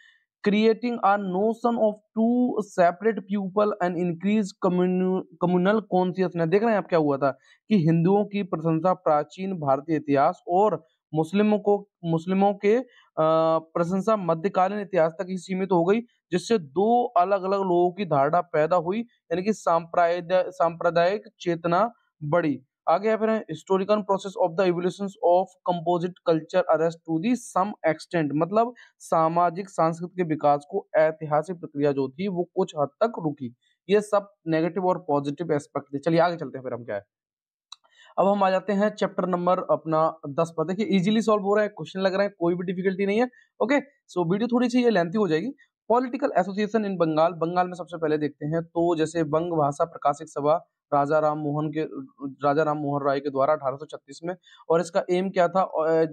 creating a notion of two separate people and increase communal consciousness देख रहे हैं आप क्या हुआ था कि हिंदुओं की प्रशंसा प्राचीन भारतीय इतिहास और मुस्लिमों को मुस्लिमों के प्रशंसा मध्यकालीन इतिहास तक ही सीमित हो गई जिससे दो अलग अलग लोगों की धारणा पैदा हुई यानी कि सांप्रदायिक सांप्रदायिक चेतना बढ़ी आगे यहाँ पर historical process of the evolution of composite culture arrest to the some extent मतलब सामाजिक सांस्कृतिक के विकास को ऐतिहासिक प्रक्रिया जो थी वो कुछ हद तक रुकी ये सब नेगेटिव और पॉजिटिव एस्पेक्ट थे चलिए आगे चलते हैं फिर हम क्या है अब हम आ जाते हैं चैप्टर नंबर अपना दस पर देखिए इजीली सॉल्व हो रहा है क्वेश्चन लग रहा है कोई भी डिफिकल्टी नहीं है ओके सो वीडियो थोड़ी सी ये लेंथी हो जाएगी political association in Bengal Bengal में सबसे पहले देखते हैं तो जैसे बंग भाषा प्रकाशिक सभा राजा राम मोहन के राजा राम मोहन राय के द्वारा 1836 में और इसका एम क्या था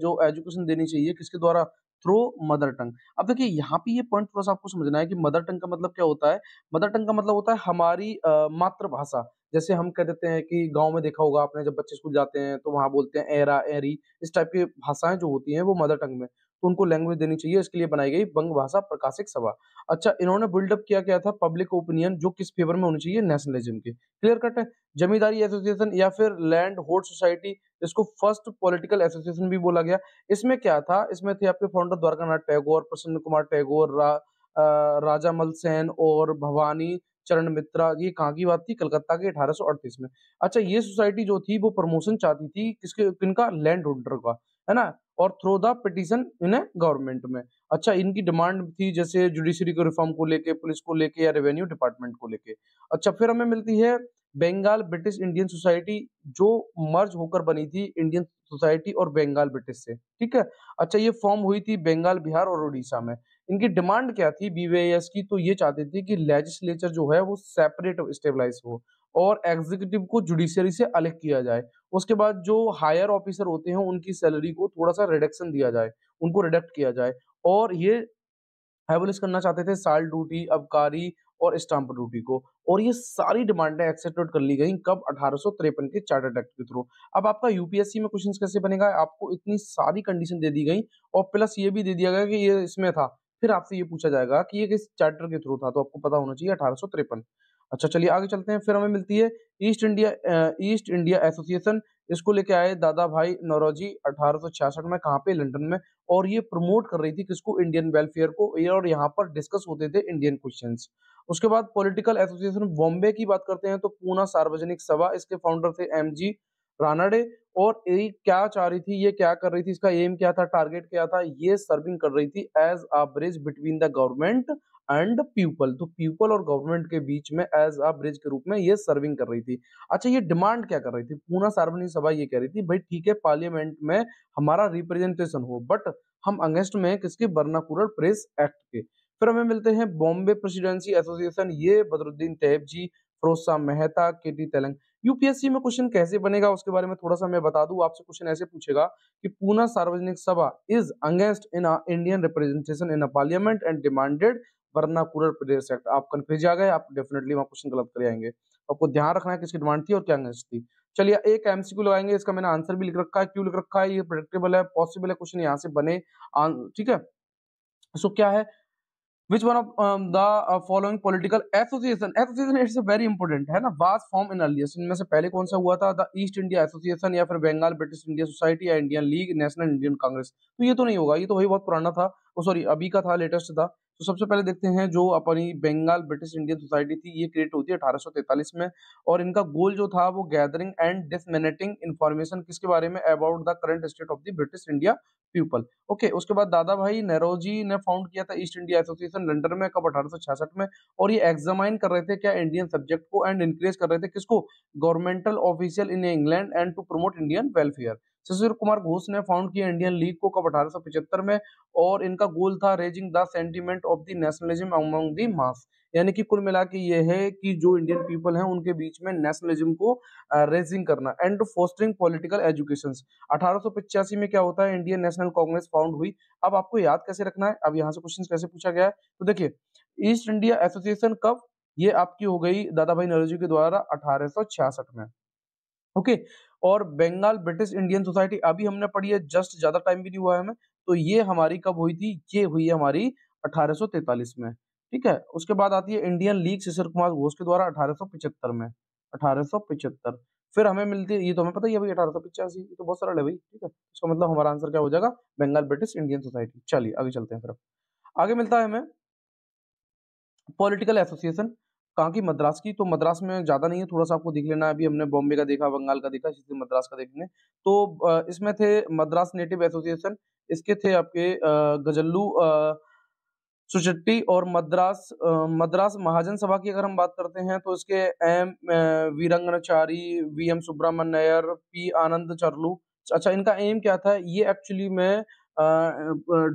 जो एजुकेशन देनी चाहिए किसके द्वारा थ्रो मदर टंग अब देखिए यहाँ पे ये पॉइंट थोड़ा सा आपको समझना है कि मदर टंग का मतलब क्या होता है मदर टंग का मतलब होता है हमारी मातृभाषा जैसे हम कह देते हैं कि गांव में देखा होगा आपने जब बच्चे स्कूल जाते हैं तो वहां बोलते हैं एरा एरी इस टाइप की भाषाएं जो होती हैं वो मदर टंग में तो उनको लैंग्वेज देनी चाहिए इसके लिए बनाई गई बंग भाषा प्रकाशिक सभा अच्छा इन्होंने बिल्डअप किया क्या था पब्लिक ओपिनियन जो किस फेवर में होनी चाहिए नेशनलिज्म के क्लियर कट है जमींदारी एसोसिएशन या फिर लैंड होल्ड सोसाइटी इसको फर्स्ट पॉलिटिकल एसोसिएशन भी बोला गया इसमें क्या था इसमें थे आपके फाउंडर द्वारकानाथ टैगोर प्रसन्न कुमार टैगोर रा, राजामल सेन और भवानी चरण मित्रा ये कहाँ की बात थी कलकत्ता के अठारह में अच्छा ये सोसाइटी जो थी वो प्रमोशन चाहती थी किसके किनका लैंड होल्डर का है ना और थ्रो द पिटिशन इन्हें गवर्नमेंट में अच्छा इनकी डिमांड थी जैसे जुडिशरी को रिफॉर्म को लेके पुलिस को लेके या रेवेन्यू डिपार्टमेंट को लेके अच्छा फिर हमें मिलती है बंगाल ब्रिटिश इंडियन सोसाइटी जो मर्ज होकर बनी थी इंडियन सोसाइटी और बंगाल ब्रिटिश से ठीक है अच्छा ये फॉर्म हुई थी बंगाल बिहार और उड़ीसा में इनकी डिमांड क्या थी बीवीएस की तो ये चाहते थे कि लेजिस्लेचर जो है वो सेपरेट स्टेबलाइज हो और एग्जीक्यूटिव को जुडिशियरी से अलग किया जाए उसके बाद जो हायर ऑफिसर होते हैं उनकी सैलरी को थोड़ा सा रिडक्शन दिया जाए उनको रिडक्ट किया जाए और ये एबलिश करना चाहते थे साल ड्यूटी अबकारी और स्टाम्प ड्यूटी को और ये सारी डिमांडें एक्सेप्टेड कर ली गई कब अठारह के चार्टर्ड एक्ट के थ्रू अब आपका यूपीएससी में क्वेश्चन कैसे बनेगा आपको इतनी सारी कंडीशन दे दी गई और प्लस ये भी दे दिया गया कि ये इसमें था फिर आपसे ये पूछा जाएगा कि ये किस चार्टर के थ्रू था तो आपको पता होना चाहिए अठारह अच्छा चलिए आगे चलते हैं फिर हमें मिलती है East India East India association इसको लेके आए दादा भाई नौरोजी अठारह में कहाँ पे लंदन में और ये प्रमोट कर रही थी किसको इंडियन वेलफेयर को और यहाँ पर डिस्कस होते थे इंडियन क्वेश्चन उसके बाद पॉलिटिकल एसोसिएशन बॉम्बे की बात करते हैं तो पूना सार्वजनिक सभा इसके फाउंडर थे एम जी रानाडे और ये क्या चाह रही थी ये क्या कर रही थी इसका एम क्या था टारगेट क्या था ये सर्विंग कर रही थी as a bridge between the government and people तो पीपल और गवर्नमेंट के बीच में एज अ ब्रिज के रूप में ये सर्विंग कर रही थी अच्छा ये डिमांड क्या कर रही थी पूना सार्वजनिक सभा ये कह रही थी भाई ठीक है पार्लियामेंट में हमारा रिप्रेजेंटेशन हो बट हम अगेंस्ट में किसके बर्नाकुलर प्रेस एक्ट के फिर हमें मिलते हैं बॉम्बे प्रेसिडेंसी एसोसिएशन ये बदरुद्दीन तेब जी Firoz Mehta K T Telang UPSC में क्वेश्चन कैसे बनेगा उसके बारे में थोड़ा सा मैं बता दूं आपसे क्वेश्चन ऐसे पूछेगा कि Poona Sarvajanik Sabha is against in Indian representation in parliament and demanded vernacular press act आप कन्फ्यूज आ गए आप डेफिनेटली वहां क्वेश्चन गलत कर आएंगे आपको ध्यान रखना है किसकी डिमांड थी और क्या अंगेंस्ट थी चलिए एक एमसीक्यू लगाएंगे इसका मैंने आंसर भी लिख रखा है क्यों लिख रखा है ये प्रोडिक्टेबल है पॉसिबल है क्वेश्चन यहाँ से बने ठीक है सो क्या है which one of um, the uh, following political association association it's very important है ना was formed in earliest इनमें से पहले कौन सा हुआ था the East India Association या फिर बंगाल ब्रिटिश इंडिया सोसाइटी या Indian league national Indian congress तो ये तो नहीं होगा ये तो वही बहुत पुराना था सॉरी अभी का था लेटेस्ट था तो सबसे पहले देखते हैं जो अपनी बंगाल ब्रिटिश इंडियन सोसाइटी थी ये क्रिएट होती है अठारह में और इनका गोल जो था वो गैदरिंग एंड डिसमिनेटिंग इन्फॉर्मेशन किसके बारे में about the current state of the British India people okay उसके बाद दादा भाई नेहरोजी ने फाउंड किया था ईस्ट इंडिया एसोसिएशन लंडन में कब अठारह में और ये एग्जामाइन कर रहे थे क्या इंडियन सब्जेक्ट को एंड इंक्रेज कर रहे थे किसको governmental official in England and to promote Indian welfare Shishir Kumar Ghosh ने फाउंड किया इंडियन लीग को कब अठारह में और इनका गोल था raising the sentiment of the nationalism among the mass यानी कि कुल मिला के ये है कि जो इंडियन पीपल हैं उनके बीच में नेशनलिज्म को रेजिंग करना एंड फोस्टरिंग पॉलिटिकल एजुकेशन अठारह में क्या होता है इंडियन नेशनल कांग्रेस फाउंड हुई अब आपको याद कैसे रखना है अब यहाँ से क्वेश्चन कैसे पूछा गया है तो देखिए ईस्ट इंडिया एसोसिएशन कब ये आपकी हो गई दादा भाई नेहरू के द्वारा अठारह में ओके और बंगाल ब्रिटिश इंडियन सोसाइटी अभी हमने पढ़ी है जस्ट ज्यादा टाइम भी नहीं हुआ है हमें तो ये हमारी कब हुई थी ये हुई है हमारी 1843 में ठीक है उसके बाद आती है इंडियन लीग शिशिर कुमार घोष के द्वारा अठारह में अठारह फिर हमें मिलती है ये तो हमें पता ही है सौ अठारह ये तो बहुत सरल है भाई ठीक है इसका मतलब हमारा आंसर क्या हो जाएगा बंगाल ब्रिटिश इंडियन सोसाइटी चलिए आगे चलते हैं फिर आगे मिलता है हमें पॉलिटिकल एसोसिएशन कहाँ की मद्रास की तो मद्रास में ज़्यादा नहीं है थोड़ा सा आपको देख लेना अभी हमने बॉम्बे का देखा बंगाल का देखा इसी मद्रास का देखने तो इसमें थे मद्रास नेटिव एसोसिएशन इसके थे आपके गजल्लू सुचट्टी और मद्रास मद्रास महाजन सभा की अगर हम बात करते हैं तो इसके M Viraraghavachari V M Nair P Anand Charlu अच्छा इनका एम क्या था ये एक्चुअली में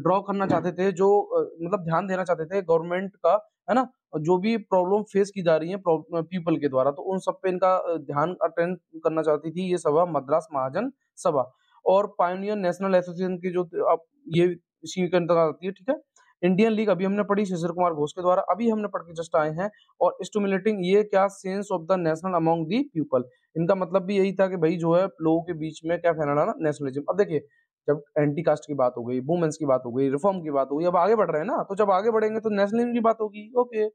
ड्रॉ करना चाहते थे जो मतलब ध्यान देना चाहते थे गवर्नमेंट का है ना जो भी प्रॉब्लम फेस की जा रही है पीपल के द्वारा तो उन सब पे इनका ध्यान अटेंड करना चाहती थी ये सभा मद्रास महाजन सभा और पायोनियर नेशनल एसोसिएशन की जो आप ये इसी के अंतर्गत आती है ठीक है इंडियन लीग अभी हमने पढ़ी शिशिर कुमार घोष के द्वारा अभी हमने पढ़ के जस्ट आए हैं और स्टूमुलेटिंग ये क्या sense of the national among the people इनका मतलब भी यही था कि भाई जो है लोगों के बीच में क्या फैलाना नेशनलिज्म अब देखिए जब एंटी कास्ट की बात हो गई वुमेन्स की बात हो गई रिफॉर्म की बात हो गई अब आगे बढ़ रहे हैं ना तो जब आगे बढ़ेंगे तो नेशनलिज्म की बात होगी ओके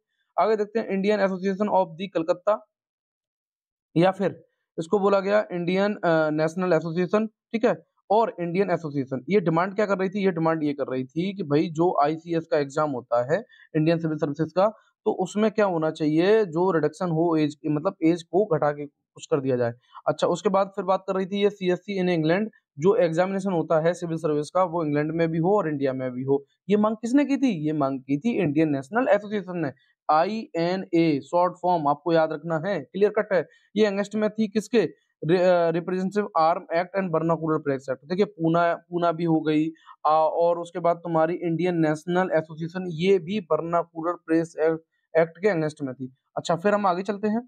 आगे देखते हैं Indian association of the Calcutta या फिर इसको बोला गया इंडियन नेशनल एसोसिएशन ठीक है और इंडियन एसोसिएशन ये डिमांड क्या कर रही थी ये डिमांड ये कर रही थी कि भाई जो आईसीएस का एग्जाम होता है इंडियन सिविल सर्विसेज का तो उसमें क्या होना चाहिए जो रिडक्शन हो एज मतलब एज को घटा के कुछ कर दिया जाए अच्छा उसके बाद फिर बात कर रही थी ये C S C in England जो एग्जामिनेशन होता है सिविल सर्विस का वो इंग्लैंड में भी हो और इंडिया में भी हो ये मांग किसने की थी ये मांग की थी इंडियन नेशनल एसोसिएशन ने I N A short form आपको याद रखना है क्लियर कट है ये अंगेस्ट में थी किसके representative arm act and vernacular press act देखिए पूना पूना भी हो गई आ, और उसके बाद तुम्हारी इंडियन नेशनल एसोसिएशन ये भी बर्नाकुलर प्रेस एक्ट, के अगेंस्ट में थी अच्छा फिर हम आगे चलते हैं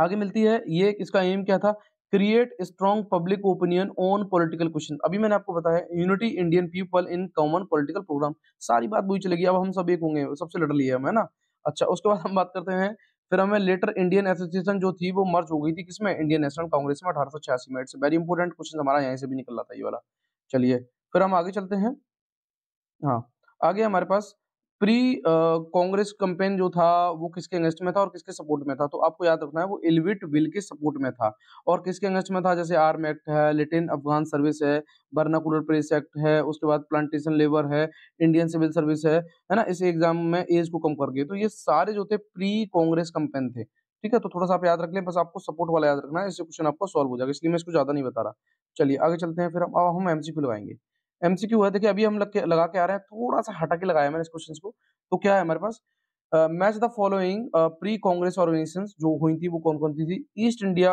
आगे मिलती है ये इसका एम क्या था create strong public opinion on political question अभी मैंने आपको बताया unity Indian people in common political program सारी बात बुझ चलेगी अब हम सब एक होंगे सबसे लड़ लिया है ना अच्छा उसके बाद हम बात करते हैं फिर हमें लेटर इंडियन एसोसिएशन जो थी वो मर्ज हो गई थी किसमें इंडियन नेशनल कांग्रेस में अठारह सौ छियासी में वेरी इंपॉर्टेंट क्वेश्चन हमारा यहाँ से भी निकल रहा था ये वाला चलिए फिर हम आगे चलते हैं हाँ आगे हमारे पास प्री कांग्रेस कैंपेन जो था वो किसके अगेंस्ट में था और किसके सपोर्ट में था तो आपको याद रखना है वो इलविट विल के सपोर्ट में था और किसके अगेंस्ट में था जैसे आर्म एक्ट है लेटिन अफगान सर्विस है बर्नाकुलर प्रेस एक्ट है उसके बाद प्लांटेशन लेबर है इंडियन सिविल सर्विस है है ना इस एग्जाम में एज को कम करके तो ये सारे जो थे प्री कांग्रेस कंपेन थे ठीक है तो थोड़ा सा आप याद रख लें बस आपको सपोर्ट वाला याद रखना है इससे क्वेश्चन आपको सॉल्व हो जाएगा इसलिए मैं इसको ज्यादा नहीं बता रहा चलिए आगे चलते हैं फिर अब हम एमसीक्यू लगाएंगे एमसीक्यू है देखिए अभी हम लग के लगा के आ रहे हैं थोड़ा सा हटा के लगाया मैंने इस क्वेश्चन को तो क्या है हमारे पास match the following pre congress organisation जो हुई थी वो कौन कौन सी थी ईस्ट इंडिया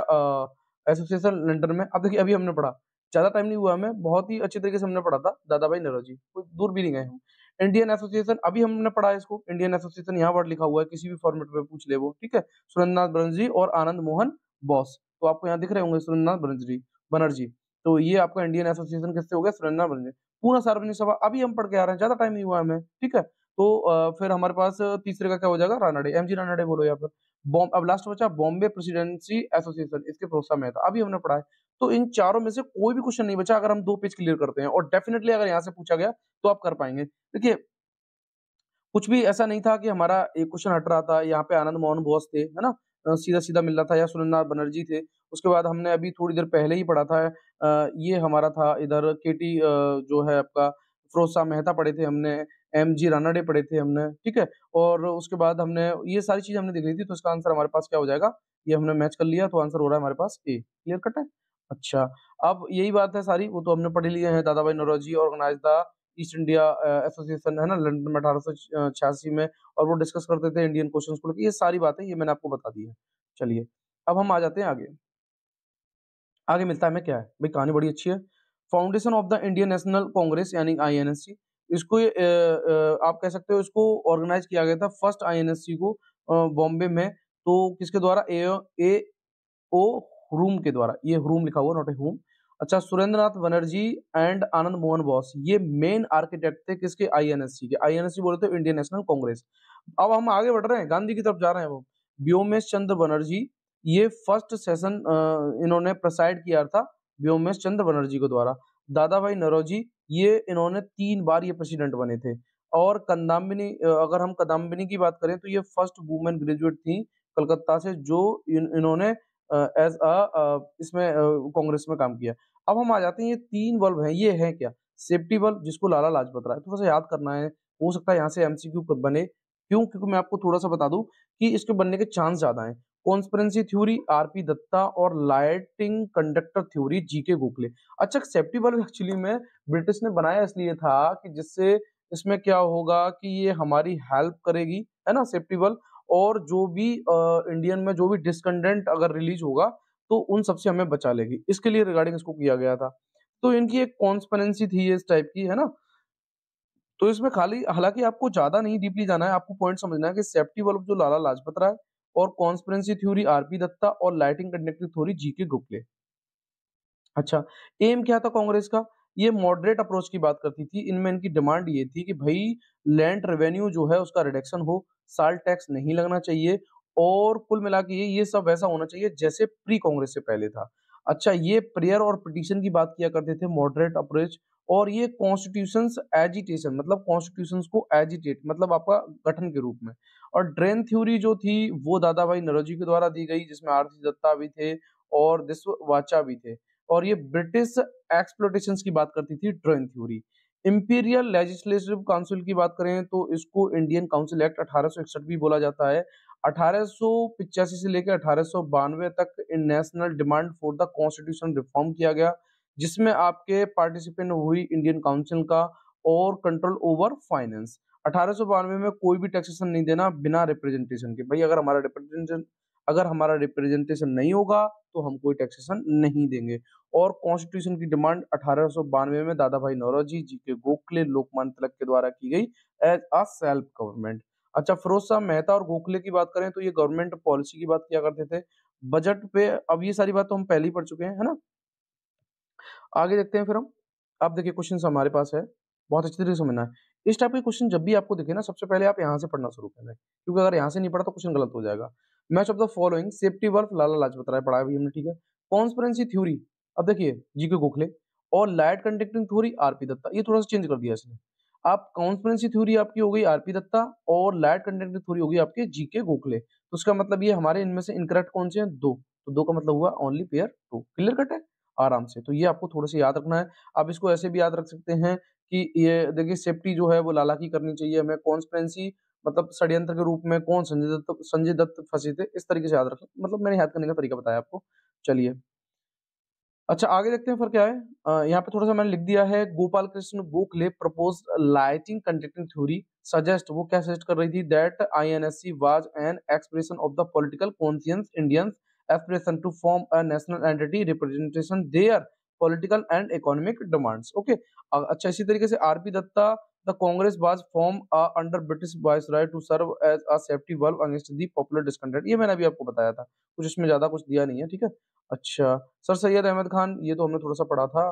एसोसिएशन लंडन में अब देखिए अभी हमने पढ़ा ज्यादा टाइम नहीं हुआ हमें बहुत ही अच्छे तरीके से हमने पढ़ा था दादा भाई नेहरू जी कोई दूर भी नहीं गए हम इंडियन एसोसिएशन अभी हमने पढ़ा इसको इंडियन एसोसिएशन यहाँ वर्ड लिखा हुआ है किसी भी फॉर्मेट में पूछ ले वो ठीक है सुरेंद्रनाथ बनर्जी और आनंद मोहन बॉस तो आपको यहाँ दिख रहे होंगे सुरेंद्रनाथ बनर्जी बनर्जी तो ये आपका इंडियन एसोसिएशन किससे हो गया सुरेंद्र बनर्जी पूना सार्वजनिक सभा अभी हम पढ़ के आ रहे हैं ज्यादा टाइम नहीं हुआ हमें ठीक है तो फिर हमारे पास तीसरे का क्या हो जाएगा रानाडे एम जी रानाडे बोलो यहाँ पर अब लास्ट बचा बॉम्बे प्रेसिडेंसी एसोसिएशन इसके प्रोत्साह में था अभी हमने पढ़ा है तो इन चारों में से कोई भी क्वेश्चन नहीं बचा अगर हम दो पेज क्लियर करते हैं और डेफिनेटली अगर यहाँ से पूछा गया तो आप कर पाएंगे देखिए कुछ भी ऐसा नहीं था कि हमारा एक क्वेश्चन हट रहा था यहाँ पे आनंद मोहन बोस थे है ना सीधा सीधा मिलना था या सुरेंद्र नाथ बनर्जी थे उसके बाद हमने अभी थोड़ी देर पहले ही पढ़ा था ये हमारा था इधर के जो है आपका फिरोज शाह मेहता पढ़े थे हमने एम जी रानाडे पढ़े थे हमने ठीक है और उसके बाद हमने ये सारी चीज हमने देख ली थी तो इसका आंसर हमारे पास क्या हो जाएगा ये हमने मैच कर लिया तो आंसर हो रहा है हमारे पास ए क्लियर कट है अच्छा अब यही बात है सारी वो तो हमने पढ़ लिए हैं Dadabhai Naoroji organise the East India association है ना लंदन में अठारह में और वो डिस्कस करते थे इंडियन क्वेश्चन को लेकर ये सारी बातें ये मैंने आपको बता दी है चलिए अब हम आ जाते हैं आगे आगे मिलता है हमें क्या है भाई कहानी बड़ी अच्छी है foundation of the Indian national congress यानी आई इसको ए, ए, आप कह सकते हो इसको ऑर्गेनाइज किया गया था फर्स्ट आई को बॉम्बे में तो किसके द्वारा ए, ए ओ ह्रूम के द्वारा ये ह्रूम लिखा हुआ नॉट ए होम अच्छा सुरेंद्रनाथ बनर्जी एंड आनंद मोहन बोस ये मेन आर्किटेक्ट थे किसके आईएनएससी के आईएनएससी बोले थे इंडियन नेशनल कांग्रेस अब हम आगे बढ़ रहे हैं गांधी की तरफ जा रहे हैं वो व्योमेश चंद्र बनर्जी ये फर्स्ट सेशन इन्होंने प्रसाइड किया था व्योमेश चंद्र बनर्जी को द्वारा दादा भाई नरोजी ये इन्होंने तीन बार ये प्रेसिडेंट बने थे और कदम्बिनी अगर हम कदम्बिनी की बात करें तो ये फर्स्ट वुमेन ग्रेजुएट थी कलकत्ता से जो इन, इन्होंने एज अ इसमें कांग्रेस में काम किया अब हम आ जाते हैं ये तीन बल्ब हैं ये हैं क्या सेफ्टी बल्ब जिसको लाला लाजपत राय थोड़ा तो सा याद करना है हो सकता है यहाँ से एमसीक्यू बने क्यों क्योंकि मैं आपको थोड़ा सा बता दूं कि इसके बनने के चांस ज्यादा हैं conspiracy theory R P Dutta lightning conductor theory G K अच्छा सेफ्टी बल्ब एक्चुअली में ब्रिटिश ने बनाया इसलिए था कि जिससे इसमें क्या होगा कि ये हमारी हेल्प करेगी है ना सेफ्टी बल्ब और जो भी इंडियन में जो भी डिसकंटेंट अगर रिलीज होगा तो उन सबसे हमें बचा लेगी इसके लिए रिगार्डिंग इसको किया गया था तो इनकी एक कॉन्स्परेंसी थी इस टाइप की है ना तो इसमें खाली हालांकि आपको ज्यादा नहीं डीपली जाना है आपको पॉइंट समझना है कि सेफ्टी वर्ल्ब जो लाला लाजपत राय और conspiracy theory R P Dutta lighting conductive theory जी के गुप्ले अच्छा एम क्या था कांग्रेस का ये मॉडरेट अप्रोच की बात करती थी इनमें इनकी डिमांड ये थी कि भाई लैंड रेवेन्यू जो है उसका रिडक्शन हो साल टैक्स नहीं लगना चाहिए और कुल मिला के ये ये सब वैसा होना चाहिए जैसे प्री कांग्रेस से पहले था अच्छा ये प्रेयर और पिटिशन की बात किया करते थे मॉडरेट अप्रोच और ये कॉन्स्टिट्यूशन एजिटेशन मतलब कॉन्स्टिट्यूशन को एजिटेट मतलब आपका गठन के रूप में और ड्रेन थ्योरी जो थी वो दादा भाई नरोजी के द्वारा दी गई जिसमें आरती दत्ता भी थे और दिस्व वाचा भी थे और ये ब्रिटिश एक्सप्लोटेशन की बात करती थी drain theory imperial legislative council की बात करें तो इसको इंडियन काउंसिल एक्ट अठारह भी बोला जाता है अठारह से लेकर अठारह तक in national demand for the constitution reform किया गया जिसमें आपके पार्टिसिपेंट हुई इंडियन काउंसिल का और कंट्रोल ओवर फाइनेंस अठारह में कोई भी टैक्सेशन नहीं देना बिना रिप्रेजेंटेशन के भाई अगर हमारा रिप्रेजेंटेशन अगर हमारा रिप्रेजेंटेशन नहीं होगा तो हम कोई टैक्सेशन नहीं देंगे और कॉन्स्टिट्यूशन की डिमांड अठारह में दादा भाई नौरोजी जी के गोखले लोकमान तिलक के द्वारा की गई एज अ सेल्फ गवर्नमेंट अच्छा फिरोज साहब मेहता और गोखले की बात करें तो ये गवर्नमेंट पॉलिसी की बात किया करते थे बजट पे अब ये सारी बात तो हम पहले ही पढ़ चुके हैं है ना आगे देखते हैं फिर हम अब देखिए क्वेश्चन हमारे पास है बहुत अच्छी तरीके से समझना है इस टाइप के क्वेश्चन जब भी आपको दिखे ना सबसे पहले आप यहाँ से पढ़ना शुरू करें क्योंकि अगर यहाँ से नहीं पढ़ा तो क्वेश्चन गलत हो जाएगा match of the following safety valve Lala Lajpat Rai पढ़ा भी हमने ठीक है कॉन्स्परेंसी थ्योरी अब देखिए जी के गोखले और light conducting theory R P Dutta थोड़ा सा चेंज कर दिया इसने आप कॉन्स्परेंसी थ्योरी आपकी हो गई आरपी दत्ता और लाइट कंडक्टिंग थ्योरी हो गई आपके जी के गोखले तो उसका मतलब ये हमारे इनमें से इनकरेक्ट कौन से हैं दो तो दो का मतलब हुआ only pair two clear cut है आराम से तो ये आपको थोड़ा सा याद रखना है आप इसको ऐसे भी याद रख सकते हैं कि ये देखिए सेफ्टी जो है वो लाला की करनी चाहिए हमें कॉन्स्परेंसी मतलब षड्यंत्र के रूप में कौन संजय दत्त संजय दत्त फंसे थे इस तरीके से याद रखें मतलब मैंने याद करने का तरीका बताया आपको चलिए अच्छा आगे देखते हैं फिर क्या है यहाँ पे थोड़ा सा मैंने लिख दिया है Gopal Krishna Gokhale propose lightning conducting theory suggest वो क्या सजेस्ट कर रही थी that INSC was an expression of the political conscience Indian expression to form a national entity representation their political and economic demands okay अच्छा इसी तरीके से आरपी दत्ता The Congress was formed uh, under British Viceroy to serve as a safety valve against the popular discontent. ये मैंने अभी आपको बताया था कुछ इसमें ज़्यादा कुछ दिया नहीं है ठीक है अच्छा सर सैयद अहमद खान ये तो हमने थोड़ा सा पढ़ा था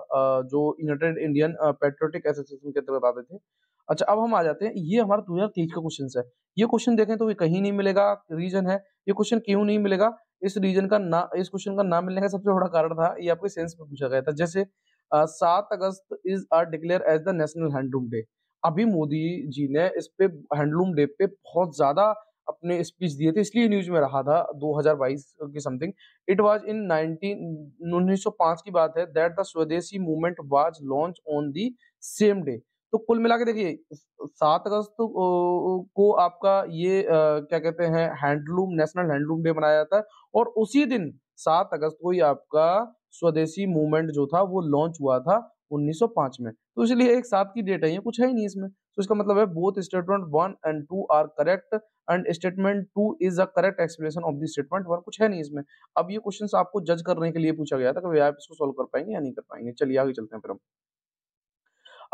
जो यूनाइटेड इंडियन पेट्रियोटिक एसोसिएशन के तहत बताते थे अच्छा अब हम आ जाते हैं ये हमारा दो हजार तेईस का क्वेश्चन है ये क्वेश्चन देखें तो ये कहीं नहीं मिलेगा रीजन है ये क्वेश्चन क्यों नहीं मिलेगा इस रीजन का ना इस क्वेश्चन का ना मिलने का सबसे बड़ा कारण था ये आपके सेंस में पूछा गया था जैसे सात अगस्त is are declare as the national handloom day अभी मोदी जी ने इस पे हैंडलूम डे पे बहुत ज्यादा अपने स्पीच दिए थे इसलिए न्यूज में रहा था 2022 की समथिंग इट वाज इन 19 1905 की बात है that the swadeshi movement was launch on the same day तो कुल मिला के देखिए सात अगस्त को आपका ये क्या कहते हैं हैंडलूम नेशनल हैंडलूम डे मनाया जाता है और उसी दिन सात अगस्त को ही आपका स्वदेशी मूवमेंट जो था वो लॉन्च हुआ था 1905 में तो इसलिए एक साथ की डेट है ये कुछ है ही नहीं इसमें तो इसका मतलब है both statement one and two are correct and statement two is a correct explanation of the statement one कुछ है नहीं इसमें अब ये क्वेश्चन आपको जज करने के लिए पूछा गया था कि आप इसको सोल्व कर पाएंगे या नहीं कर पाएंगे चलिए आगे चलते हैं फिर हम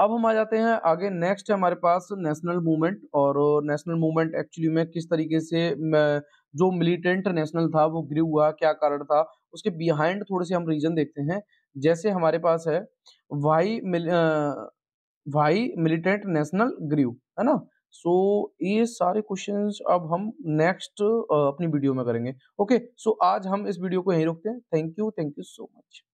अब हम आ जाते हैं आगे नेक्स्ट है हमारे पास नेशनल मूवमेंट और नेशनल मूवमेंट एक्चुअली में किस तरीके से जो मिलिटेंट नेशनल था वो ग्रे हुआ क्या कारण था उसके बिहाइंड थोड़े से हम रीजन देखते हैं जैसे हमारे पास है वाई मिल, वाई मिलिटेंट नेशनल ग्रीव है ना सो so, ये सारे क्वेश्चंस अब हम नेक्स्ट अपनी वीडियो में करेंगे ओके okay, सो so आज हम इस वीडियो को यहीं रोकते हैं thank you thank you so much